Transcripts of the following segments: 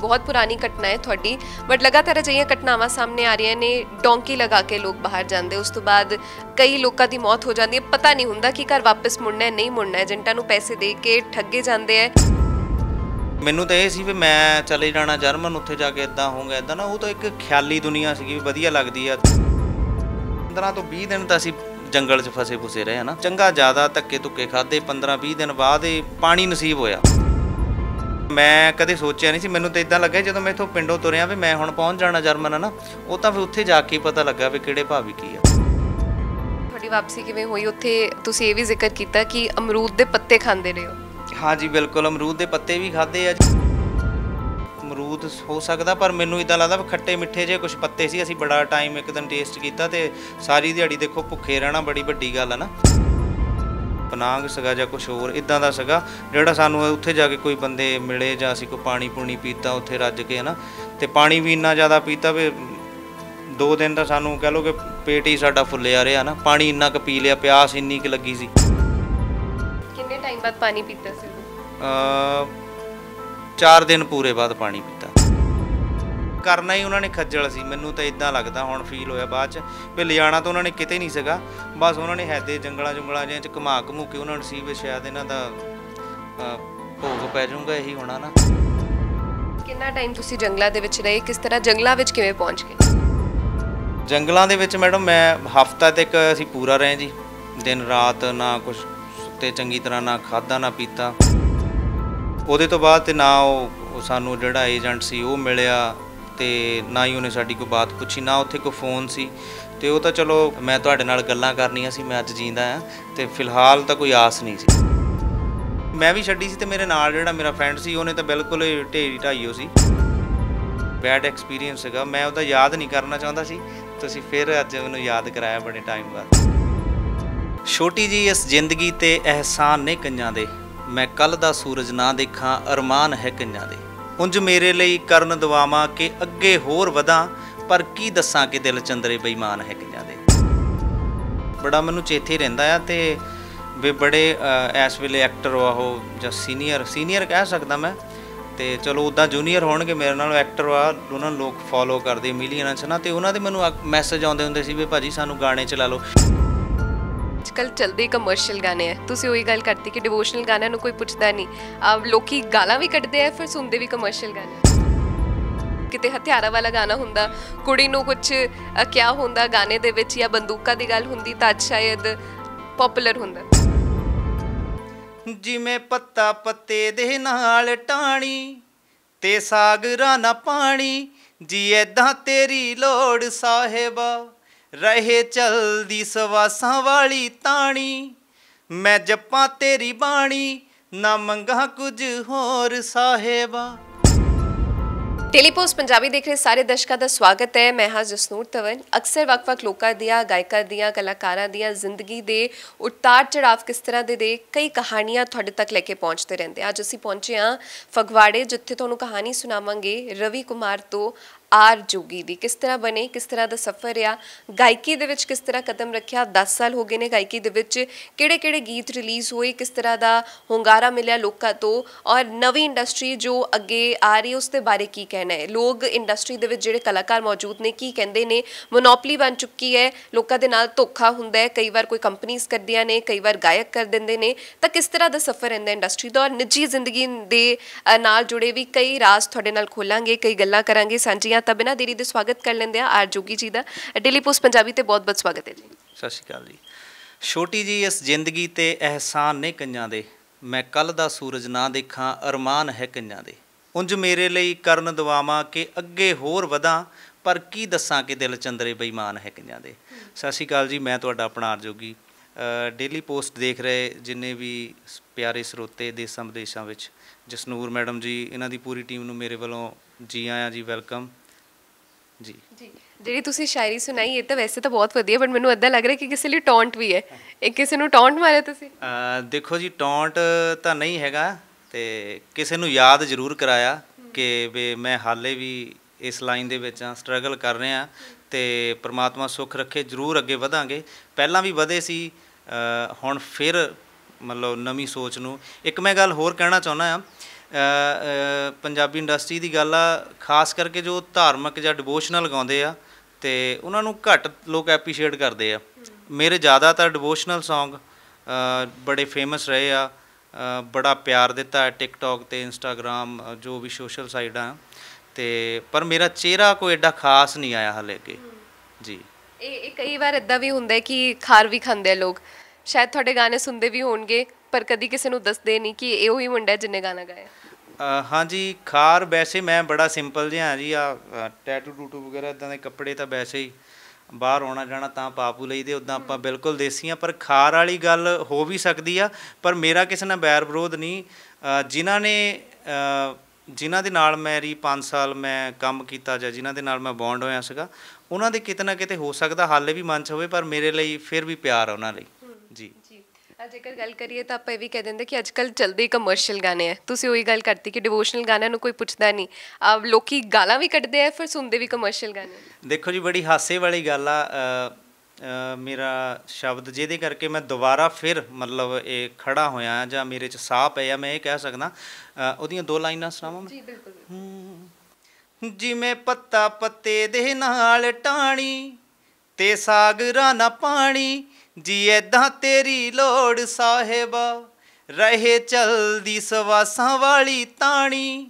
ਬਹੁਤ ਪੁਰਾਣੀ ਘਟਨਾ ਹੈ ਤੁਹਾਡੀ ਬਟ ਲਗਾਤਾਰ ਅਜਿਹੀਆਂ ਘਟਨਾਵਾਂ ਸਾਹਮਣੇ ਆ ਰਹੀਆਂ ਨੇ ਡੋਂਕੀ ਲਗਾ ਕੇ ਲੋਕ ਬਾਹਰ ਜਾਂਦੇ ਉਸ ਤੋਂ ਬਾਅਦ ਕਈ ਲੋਕਾਂ ਦੀ ਮੌਤ ਹੋ ਜਾਂਦੀ ਹੈ ਪਤਾ ਨਹੀਂ ਹੁੰਦਾ ਕਿ ਘਰ ਵਾਪਸ ਮੁੜਨਾ ਹੈ ਨਹੀਂ ਮੁੜਨਾ ਹੈ ਏਜੰਟਾਂ ਨੂੰ ਪੈਸੇ ਦੇ ਕੇ ਠੱਗੇ ਜਾਂਦੇ ਐ ਮੈਨੂੰ ਤਾਂ ਇਹ ਸੀ ਵੀ ਮੈਂ ਚਲੇ ਜਾਣਾ ਜਰਮਨ ਉੱਥੇ ਜਾ ਕੇ ਇਦਾਂ ਹੋਊਗਾ ਇਦਾਂ ਨਾ ਉਹ ਤਾਂ ਇੱਕ ਖਿਆਲੀ ਦੁਨੀਆ ਸੀਗੀ ਵੀ ਵਧੀਆ ਲੱਗਦੀ ਆ 15 ਤੋਂ 20 ਦਿਨ ਤਾਂ ਅਸੀਂ ਜੰਗਲ 'ਚ ਫਸੇ ਫੁਸੇ ਰਹੇ ਹਨਾ ਚੰਗਾ ਜ਼ਿਆਦਾ ਧੱਕੇ ਧੁੱਕੇ ਖਾਦੇ 15 20 ਦਿਨ ਬਾਅਦ ਇਹ ਪਾਣੀ ਨਸੀਬ ਹੋਇਆ ਮੈਂ ਕਦੇ ਸੋਚਿਆ ਨਹੀਂ ਸੀ ਮੈਨੂੰ ਤਾਂ ਇਦਾਂ ਲੱਗਿਆ ਜਦੋਂ ਮੈਂ ਇਥੋਂ ਪਿੰਡੋਂ ਤੁਰਿਆ ਵੀ ਮੈਂ ਹੁਣ ਪਹੁੰਚ ਜਾਣਾ ਜਰਮਨ ਹਨਾ ਉਹ ਤਾਂ ਫਿਰ ਉੱਥੇ ਜਾ ਕੇ ਪਤਾ ਲੱਗਾ ਵੀ ਕਿਹੜੇ ਭਾਵੀ ਕੀ ਆ ਤੁਹਾਡੀ ਵਾਪਸੀ ਕਿਵੇਂ ਹੋਈ ਉੱਥੇ ਤੁਸੀਂ ਇਹ ਵੀ ਜ਼ਿਕਰ ਕੀਤਾ ਕਿ ਅਮਰੂਦ ਦੇ ਪੱਤੇ ਖਾਂਦੇ ਰਹੇ ਹੋ ਹਾਂ ਜੀ ਬਿਲਕੁਲ ਅਮਰੂਦ ਦੇ ਪੱਤੇ ਵੀ ਖਾਦੇ ਆ ਅਮਰੂਦ ਹੋ ਸਕਦਾ ਪਰ ਮੈਨੂੰ ਇਦਾਂ ਲੱਗਦਾ ਖੱਟੇ ਮਿੱਠੇ ਜੇ ਕੁਝ ਪੱਤੇ ਸੀ ਅਸੀਂ ਬੜਾ ਟਾਈਮ ਇੱਕ ਦਿਨ ਟੇਸਟ ਕੀਤਾ ਤੇ ਸਾਰੀ ਦਿਹਾੜੀ ਦੇਖੋ ਭੁੱਖੇ ਰਹਿਣਾ ਬੜੀ ਵੱਡੀ ਗੱਲ ਹੈ ਨਾ ਪਨਾਂਗ ਸਗਾ ਜਾਂ ਕੁਝ ਹੋਰ ਇਦਾਂ ਦਾ ਸਗਾ ਜਿਹੜਾ ਸਾਨੂੰ ਉੱਥੇ ਜਾ ਕੇ ਕੋਈ ਬੰਦੇ ਮਿਲੇ ਜਾਂ ਅਸੀਂ ਕੋ ਪਾਣੀ ਪੂਣੀ ਪੀਤਾ ਉੱਥੇ ਰੱਜ ਕੇ ਹਨਾ ਤੇ ਪਾਣੀ ਵੀ ਇੰਨਾ ਜ਼ਿਆਦਾ ਪੀਤਾ ਵੀ ਦੋ ਦਿਨ ਦਾ ਸਾਨੂੰ ਕਹਿ ਲੋ ਕਿ ਪੇਟ ਹੀ ਸਾਡਾ ਫੁੱਲਿਆ ਰਿਹਾ ਨਾ ਪਾਣੀ ਇੰਨਾ ਕੁ ਪੀ ਲਿਆ ਪਿਆਸ ਇੰਨੀ ਕੁ ਲੱਗੀ ਸੀ ਕਿੰਨੇ ਟਾਈਮ ਬਾਅਦ ਪਾਣੀ ਪੀਤਾ ਸੀ ਅ 4 ਦਿਨ ਪੂਰੇ ਬਾਅਦ ਪਾਣੀ ਪੀਤਾ ਕਰਨਾ ਹੀ ਉਹਨਾਂ ਨੇ ਖੱਜਲ ਸੀ ਮੈਨੂੰ ਤਾਂ ਇਦਾਂ ਲੱਗਦਾ ਹੁਣ ਫੀਲ ਹੋਇਆ ਬਾਅਦ ਚ ਵੀ ਲਿਜਾਣਾ ਤਾਂ ਉਹਨਾਂ ਨੇ ਕਿਤੇ ਨਹੀਂ ਸੀਗਾ ਬਸ ਉਹਨਾਂ ਨੇ ਹੈਦੇ ਜੰਗਲਾਂ ਜੰਗਲਾਂ ਜਿਹਾਂ ਚ ਕਮਾ ਕਮੂ ਕੇ ਉਹਨਾਂ ਨੂੰ ਸੀ ਵੀ ਸ਼ਾਇਦ ਇਹਨਾਂ ਦਾ ਭੋਗ ਪੈ ਜਾਊਗਾ ਇਹੀ ਹੋਣਾ ਨਾ ਕਿੰਨਾ ਟਾਈਮ ਤੁਸੀਂ ਜੰਗਲਾਂ ਦੇ ਵਿੱਚ ਰਹੇ ਕਿਸ ਤਰ੍ਹਾਂ ਜੰਗਲਾਂ ਵਿੱਚ ਕਿਵੇਂ ਪਹੁੰਚ ਗਏ ਜੰਗਲਾਂ ਦੇ ਵਿੱਚ ਮੈਡਮ ਮੈਂ ਹਫਤਾ ਤੱਕ ਅਸੀਂ ਪੂਰਾ ਰਹੇ ਜੀ ਦਿਨ ਰਾਤ ਨਾ ਕੁਝ ਸੁੱਤੇ ਚੰਗੀ ਤਰ੍ਹਾਂ ਨਾ ਖਾਦਾ ਨਾ ਪੀਤਾ ਉਹਦੇ ਤੋਂ ਬਾਅਦ ਤੇ ਨਾ ਉਹ ਸਾਨੂੰ ਜਿਹੜਾ ਏਜੰਟ ਸੀ ਉਹ ਮਿਲਿਆ ਤੇ ਨਾ ਹੀ ਉਹਨੇ ਸਾਡੀ ਕੋਈ ਬਾਤ ਪੁੱਛੀ ਨਾ ਉੱਥੇ ਕੋਈ ਫੋਨ ਸੀ ਤੇ ਉਹ ਤਾਂ ਚਲੋ ਮੈਂ ਤੁਹਾਡੇ ਨਾਲ ਗੱਲਾਂ ਕਰਨੀਆਂ ਸੀ ਮੈਂ ਅੱਜ ਜੀਂਦਾ ਆ ਤੇ ਫਿਲਹਾਲ ਤਾਂ ਕੋਈ ਆਸ ਨਹੀਂ ਸੀ ਮੈਂ ਵੀ ਛੱਡੀ ਸੀ ਤੇ ਮੇਰੇ ਨਾਲ ਜਿਹੜਾ ਮੇਰਾ ਫਰੈਂਡ ਸੀ ਉਹਨੇ ਤਾਂ ਬਿਲਕੁਲ ਢੇਰੀ ਢਾਈਓ ਸੀ ਬੈਡ ਐਕਸਪੀਰੀਅੰਸ ਹੈਗਾ ਮੈਂ ਉਹਦਾ ਯਾਦ ਨਹੀਂ ਕਰਨਾ ਚਾਹੁੰਦਾ ਸੀ ਤੁਸੀਂ ਫਿਰ ਅੱਜ ਮੈਨੂੰ ਯਾਦ ਕਰਾਇਆ ਬੜੇ ਟਾਈਮ ਬਾਅਦ ਛੋਟੀ ਜੀ ਇਸ ਜ਼ਿੰਦਗੀ ਤੇ ਅਹਿਸਾਨ ਨੇ ਕੰਜਾਂ ਦੇ ਮੈਂ ਕੱਲ ਦਾ ਸੂਰਜ ਨਾ ਦੇਖਾਂ ਅਰਮਾਨ ਹੈ ਕੰਜਾਂ ਦੇ ਉੰਜ ਮੇਰੇ ਲਈ ਕਰਨ ਦਵਾਵਾਂ ਕਿ ਅੱਗੇ ਹੋਰ ਵਧਾਂ ਪਰ ਕੀ ਦੱਸਾਂ ਕਿ ਦਿਲ ਚੰਦਰੇ ਬੇਈਮਾਨ ਹੈ ਕਿੰਨਾਂ ਦੇ ਬੜਾ ਮੈਨੂੰ ਚੇਤੇ ਰਹਿੰਦਾ ਆ ਤੇ ਵੀ ਬੜੇ ਐਸ ਵੇਲੇ ਐਕਟਰ ਆ ਉਹ ਜਾਂ ਸੀਨੀਅਰ ਸੀਨੀਅਰ ਕਹਿ ਸਕਦਾ ਮੈਂ ਤੇ ਚਲੋ ਉਦਾਂ ਜੂਨੀਅਰ ਹੋਣਗੇ ਮੇਰੇ ਨਾਲ ਐਕਟਰ ਵਾ ਉਹਨਾਂ ਲੋਕ ਫੋਲੋ ਕਰਦੇ ਮਿਲੀਅਨਾਂ ਚ ਨਾ ਤੇ ਉਹਨਾਂ ਦੇ ਮੈਨੂੰ ਮੈਸੇਜ ਆਉਂਦੇ ਹੁੰਦੇ ਸੀ ਵੀ ਭਾਜੀ ਸਾਨੂੰ ਗਾਣੇ ਚਲਾ ਲਓ ਅੱਜ ਕੱਲ ਚਲਦੇ ਕਮਰਸ਼ੀਅਲ ਗਾਣੇ ਆ ਤੁਸੀਂ ਉਹੀ ਗੱਲ ਕਰਤੀ ਕਿ ਡਿਵੋਸ਼ਨਲ ਗਾਣਿਆਂ ਨੂੰ ਕੋਈ ਪੁੱਛਦਾ ਨਹੀਂ ਆ ਲੋਕੀ ਗਾਲਾਂ ਵੀ ਕੱਢਦੇ ਆ ਫਿਰ ਸੁਣਦੇ ਵੀ ਕਮਰਸ਼ੀਅਲ ਗਾਣੇ ਕਿਤੇ ਹਥਿਆਰਾਂ ਵਾਲਾ ਗਾਣਾ ਹੁੰਦਾ ਕੁੜੀ ਨੂੰ ਕੁਝ ਕਿਆ ਹੁੰਦਾ ਗਾਣੇ ਦੇ ਵਿੱਚ ਜਾਂ ਬੰਦੂਕਾਂ ਦੀ ਗੱਲ ਹੁੰਦੀ ਤਾਂ ਅੱਜ ਸ਼ਾਇਦ ਪਪੂਲਰ ਹੁੰਦਾ ਜਿਵੇਂ ਪੱਤਾ ਪੱਤੇ ਦੇ ਨਾਲ ਟਾਣੀ ਤੇ ਸਾਗਰਾਂ ਨਾ ਪਾਣੀ ਜੀ ਐਦਾਂ ਤੇਰੀ ਲੋੜ ਸਾਹਿਬਾ ਰਹੇ ਚਲਦੀ ਸਵਾਸਾਂ ਵਾਲੀ ਤਾਣੀ ਮੈਂ ਜਪਾਂ ਤੇਰੀ ਬਾਣੀ ਨਾ ਮੰਗਾ ਕੁਝ ਹੋਰ ਸਾਹਿਬਾ ਟੈਲੀਪੋਸ ਪੰਜਾਬੀ ਦੇਖ ਰਹੇ ਸਾਰੇ ਦਰਸ਼ਕਾਂ ਦਾ ਸਵਾਗਤ ਹੈ ਮੈਂ ਹਾਂ ਜਸਨੂਰ ਤਵਨ ਅਕਸਰ ਵਕ ਵਕ ਲੋਕਾਂ ਦੀਆਂ ਗਾਇਕਾਂ ਦੀਆਂ ਕਲਾਕਾਰਾਂ ਦੀਆਂ ਜ਼ਿੰਦਗੀ ਦੇ ਉਤਾਰ ਚੜਾਵ ਕਿਸ ਤਰ੍ਹਾਂ ਦੇ ਦੇ ਕਈ ਕਹਾਣੀਆਂ ਤੁਹਾਡੇ ਤੱਕ ਲੈ ਕੇ ਪਹੁੰਚਦੇ ਰਹਿੰਦੇ ਅੱਜ ਅਸੀਂ ਪਹੁੰਚੇ ਹਾਂ ਫਗਵਾੜੇ ਜਿੱਥੇ ਤੁਹਾਨੂੰ ਕਹਾਣੀ ਸੁਣਾਵਾਂਗੇ ਰਵੀ ਕੁਮਾਰ ਤੋਂ ਆਰ ਜੋਗੀ ਦੀ ਕਿਸ ਤਰ੍ਹਾਂ ਬਣੇ ਕਿਸ ਤਰ੍ਹਾਂ ਦਾ ਸਫ਼ਰ ਰਿਹਾ ਗਾਇਕੀ ਦੇ ਵਿੱਚ ਕਿਸ ਤਰ੍ਹਾਂ ਕਦਮ ਰੱਖਿਆ 10 ਸਾਲ ਹੋ ਗਏ ਨੇ ਗਾਇਕੀ ਦੇ ਵਿੱਚ ਕਿਹੜੇ-ਕਿਹੜੇ ਗੀਤ ਰਿਲੀਜ਼ ਹੋਏ ਕਿਸ ਤਰ੍ਹਾਂ ਦਾ ਹੁੰਗਾਰਾ ਮਿਲਿਆ ਲੋਕਾਂ ਤੋਂ ਔਰ ਨਵੀਂ ਇੰਡਸਟਰੀ ਜੋ ਅੱਗੇ ਆ ਰਹੀ ਉਸ ਤੇ ਬਾਰੇ ਕੀ ਕਹਿਣਾ ਹੈ ਲੋਕ ਇੰਡਸਟਰੀ ਦੇ ਵਿੱਚ ਜਿਹੜੇ ਕਲਾਕਾਰ ਮੌਜੂਦ ਨੇ ਕੀ ਕਹਿੰਦੇ ਨੇ ਮੋਨੋਪਲੀ ਬਣ ਚੁੱਕੀ ਹੈ ਲੋਕਾਂ ਦੇ ਨਾਲ ਧੋਖਾ ਹੁੰਦਾ ਹੈ ਕਈ ਵਾਰ ਕੋਈ ਕੰਪਨੀਆਂ ਕਰਦੀਆਂ ਨੇ ਕਈ ਵਾਰ ਗਾਇਕ ਕਰ ਦਿੰਦੇ ਨੇ ਤਾਂ ਕਿਸ ਤਰ੍ਹਾਂ ਦਾ ਸਫ਼ਰ ਹੈ ਇੰਡਸਟਰੀ ਦਾ ਔਰ ਨਿੱਜੀ ਜ਼ਿੰਦਗੀ ਦੇ ਨਾਲ ਜੁੜੇ ਵੀ ਕਈ ਰਾਜ਼ ਤੁਹਾਡੇ ਨਾਲ ਖੋਲਾਂਗੇ ਕਈ ਗੱਲਾਂ ਕਰਾਂਗੇ ਸਾਂਝੀਆਂ ਆ ਤਾਂ ਬਿਨਾ ਦੇਰੀ ਦੇ ਸਵਾਗਤ ਕਰ ਲੈਂਦੇ ਆ ਆਰ ਜੋਗੀ ਜੀ ਦਾ ਡੇਲੀ ਪੋਸਟ ਪੰਜਾਬੀ ਤੇ ਬਹੁਤ-ਬਹੁਤ ਸਵਾਗਤ ਹੈ ਜੀ ਸਤਿ ਸ਼੍ਰੀ ਅਕਾਲ ਜੀ ਛੋਟੀ ਜੀ ਇਸ ਜ਼ਿੰਦਗੀ ਤੇ ਅਹਿਸਾਨ ਨੇ ਕੰਨਾਂ ਦੇ ਮੈਂ ਕੱਲ ਦਾ ਸੂਰਜ ਨਾ ਦੇਖਾਂ ਅਰਮਾਨ ਹੈ ਕੰਨਾਂ ਦੇ ਉੰਜ ਮੇਰੇ ਲਈ ਕਰਨ ਦੁਆਵਾਂ ਕਿ ਅੱਗੇ ਹੋਰ ਵਧਾਂ ਪਰ ਕੀ ਦੱਸਾਂ ਕਿ ਦਿਲ ਚੰਦਰੇ ਬੇਈਮਾਨ ਹੈ ਕੰਨਾਂ ਦੇ ਸਤਿ ਸ਼੍ਰੀ ਅਕਾਲ ਜੀ ਮੈਂ ਤੁਹਾਡਾ ਆਪਣਾ ਅਰਜੋਗੀ ਡੇਲੀ ਪੋਸਟ ਦੇਖ ਰਹੇ ਜਿੰਨੇ ਵੀ ਪਿਆਰੇ ਸਰੋਤੇ ਦੇ ਸੰਦੇਸ਼ਾਂ ਵਿੱਚ ਜਸਨੂਰ ਮੈਡਮ ਜੀ ਇਹਨਾਂ ਦੀ ਪੂਰੀ ਟੀਮ ਨੂੰ ਮੇਰੇ ਵੱਲੋਂ ਜੀ ਆਇਆਂ ਜੀ ਵੈਲਕਮ ਜੀ ਜੀ ਜਿਹੜੀ ਤੁਸੀਂ ਸ਼ਾਇਰੀ ਸੁਣਾਈ ਇਹ ਤਾਂ ਵੈਸੇ ਤਾਂ ਬਹੁਤ ਵਧੀਆ ਬਟ ਮੈਨੂੰ ਅੱਧਾ ਲੱਗ ਰਿਹਾ ਕਿ ਕਿਸੇ ਲਈ ਟੌਂਟ ਵੀ ਹੈ ਇਹ ਕਿਸੇ ਨੂੰ ਟੌਂਟ ਮਾਰਿਆ ਤੁਸੀਂ ਦੇਖੋ ਜੀ ਟੌਂਟ ਤਾਂ ਨਹੀਂ ਹੈਗਾ ਤੇ ਕਿਸੇ ਨੂੰ ਯਾਦ ਜ਼ਰੂਰ ਕਰਾਇਆ ਕਿ ਵੇ ਮੈਂ ਹਾਲੇ ਵੀ ਇਸ ਲਾਈਨ ਦੇ ਵਿੱਚ ਆ ਸਟਰਗਲ ਕਰ ਰਿਹਾ ਤੇ ਪ੍ਰਮਾਤਮਾ ਸੁਖ ਰੱਖੇ ਜ਼ਰੂਰ ਅੱਗੇ ਵਧਾਂਗੇ ਪਹਿਲਾਂ ਵੀ ਵਧੇ ਸੀ ਹੁਣ ਫਿਰ ਮਤਲਬ ਨਵੀਂ ਸੋਚ ਨੂੰ ਇੱਕ ਮੈਂ ਗੱਲ ਹੋਰ ਕਹਿਣਾ ਚਾਹੁੰਦਾ ਆ ਪੰਜਾਬੀ ਇੰਡਸਟਰੀ ਦੀ ਗੱਲ ਆ ਖਾਸ ਕਰਕੇ ਜੋ ਧਾਰਮਿਕ ਜਾਂ ਡਿਵੋਸ਼ਨਲ ਗਾਉਂਦੇ ਆ ਤੇ ਉਹਨਾਂ ਨੂੰ ਘੱਟ ਲੋਕ ਐਪਰੀਸ਼ੀਏਟ ਕਰਦੇ ਆ ਮੇਰੇ ਜ਼ਿਆਦਾਤਰ ਡਿਵੋਸ਼ਨਲ Song ਬੜੇ ਫੇਮਸ ਰਹੇ ਆ ਬੜਾ ਪਿਆਰ ਦਿੱਤਾ ਹੈ ਟਿਕਟੌਕ ਤੇ ਇੰਸਟਾਗ੍ਰam ਜੋ ਵੀ ਸੋਸ਼ਲ ਸਾਈਟਾਂ ਤੇ ਪਰ ਮੇਰਾ ਚਿਹਰਾ ਕੋਈ ਐਡਾ ਖਾਸ ਨਹੀਂ ਆਇਆ ਹਲੇ ਕਿ ਜੀ ਇਹ ਕਈ ਵਾਰ ਇਦਾਂ ਵੀ ਹੁੰਦਾ ਕਿ ਖਾਰ ਵੀ ਖਾਂਦੇ ਲੋਕ ਸ਼ਾਇਦ ਤੁਹਾਡੇ ਗਾਣੇ ਸੁਣਦੇ ਵੀ ਹੋਣਗੇ ਪਰ ਕਦੀ ਕਿਸੇ ਨੂੰ ਦੱਸਦੇ ਨਹੀਂ ਕਿ ਇਹ ਉਹੀ ਮੁੰਡਾ ਜਿੰਨੇ ਗਾਣਾ ਗਾਇਆ ਹਾਂਜੀ ਖਾਰ ਵੈਸੇ ਮੈਂ ਬੜਾ ਸਿੰਪਲ ਜਿਹਾ ਜੀ ਆ ਟੈਟੂ ਟੂਟੂ ਵਗੈਰਾ ਇਦਾਂ ਦੇ ਕੱਪੜੇ ਤਾਂ ਵੈਸੇ ਹੀ ਬਾਹਰ ਆਉਣਾ ਜਾਣਾ ਤਾਂ ਪਾਪੂ ਲਈ ਦੇ ਉਦਾਂ ਆਪਾਂ ਬਿਲਕੁਲ ਦੇਸੀ ਆ ਪਰ ਖਾਰ ਵਾਲੀ ਗੱਲ ਹੋ ਵੀ ਸਕਦੀ ਆ ਪਰ ਮੇਰਾ ਕਿਸੇ ਨਾਲ ਬੈਰ ਵਿਰੋਧ ਨਹੀਂ ਜਿਨ੍ਹਾਂ ਨੇ ਜਿਨ੍ਹਾਂ ਦੇ ਨਾਲ ਮੈਰੀ 5 ਸਾਲ ਮੈਂ ਕੰਮ ਕੀਤਾ ਜਾਂ ਜਿਨ੍ਹਾਂ ਦੇ ਨਾਲ ਮੈਂ ਬੌਂਡ ਹੋਇਆ ਸੀਗਾ ਉਹਨਾਂ ਦੇ ਕਿਤੇ ਨਾ ਕਿਤੇ ਹੋ ਸਕਦਾ ਹਾਲੇ ਵੀ ਮਨ 'ਚ ਹੋਵੇ ਪਰ ਮੇਰੇ ਲਈ ਫਿਰ ਵੀ ਪਿਆਰ ਆ ਉਹਨਾਂ ਲਈ ਜੇਕਰ ਗੱਲ ਕਰੀਏ ਤਾਂ ਆਪਾਂ ਇਹ ਵੀ ਕਹਿ ਦਿੰਦੇ ਕਿ ਅੱਜ ਕੱਲ ਚਲਦੇ ਕਮਰਸ਼ੀਅਲ ਗਾਣੇ ਆ ਤੁਸੀਂ ਉਹੀ ਗੱਲ ਕਰਤੀ ਕਿ ਡਿਵੋਸ਼ਨਲ ਗਾਣਿਆਂ ਨੂੰ ਕੋਈ ਪੁੱਛਦਾ ਨਹੀਂ ਆ ਲੋਕੀ ਗਾਲਾਂ ਵੀ ਕੱਢਦੇ ਆ ਫਿਰ ਸੁਣਦੇ ਵੀ ਕਮਰਸ਼ੀਅਲ ਗਾਣੇ ਦੇਖੋ ਜੀ ਬੜੀ ਹਾਸੇ ਵਾਲੀ ਗੱਲ ਆ ਮੇਰਾ ਸ਼ਬਦ ਜਿਹਦੇ ਕਰਕੇ ਮੈਂ ਦੁਬਾਰਾ ਫਿਰ ਮਤਲਬ ਇਹ ਖੜਾ ਹੋਇਆ ਜਾਂ ਮੇਰੇ ਚ ਸਾਹ ਪਿਆ ਮੈਂ ਇਹ ਕਹਿ ਸਕਦਾ ਉਹਦੀਆਂ ਦੋ ਲਾਈਨਾਂ ਸੁਣਾਵਾਂ ਮੈਂ ਜੀ ਬਿਲਕੁਲ ਜਿਵੇਂ ਪੱਤਾ ਪੱਤੇ ਦੇ ਨਾਲ ਟਾਣੀ ਤੇ ਸਾਗਰਾਂ ਨਾ ਪਾਣੀ ਜੀ ਐਦਾਂ ਤੇਰੀ ਲੋੜ ਸਾਹਿਬਾ ਰਹੇ ਚਲਦੀ ਸਵਾਸਾਂ ਵਾਲੀ ਤਾਣੀ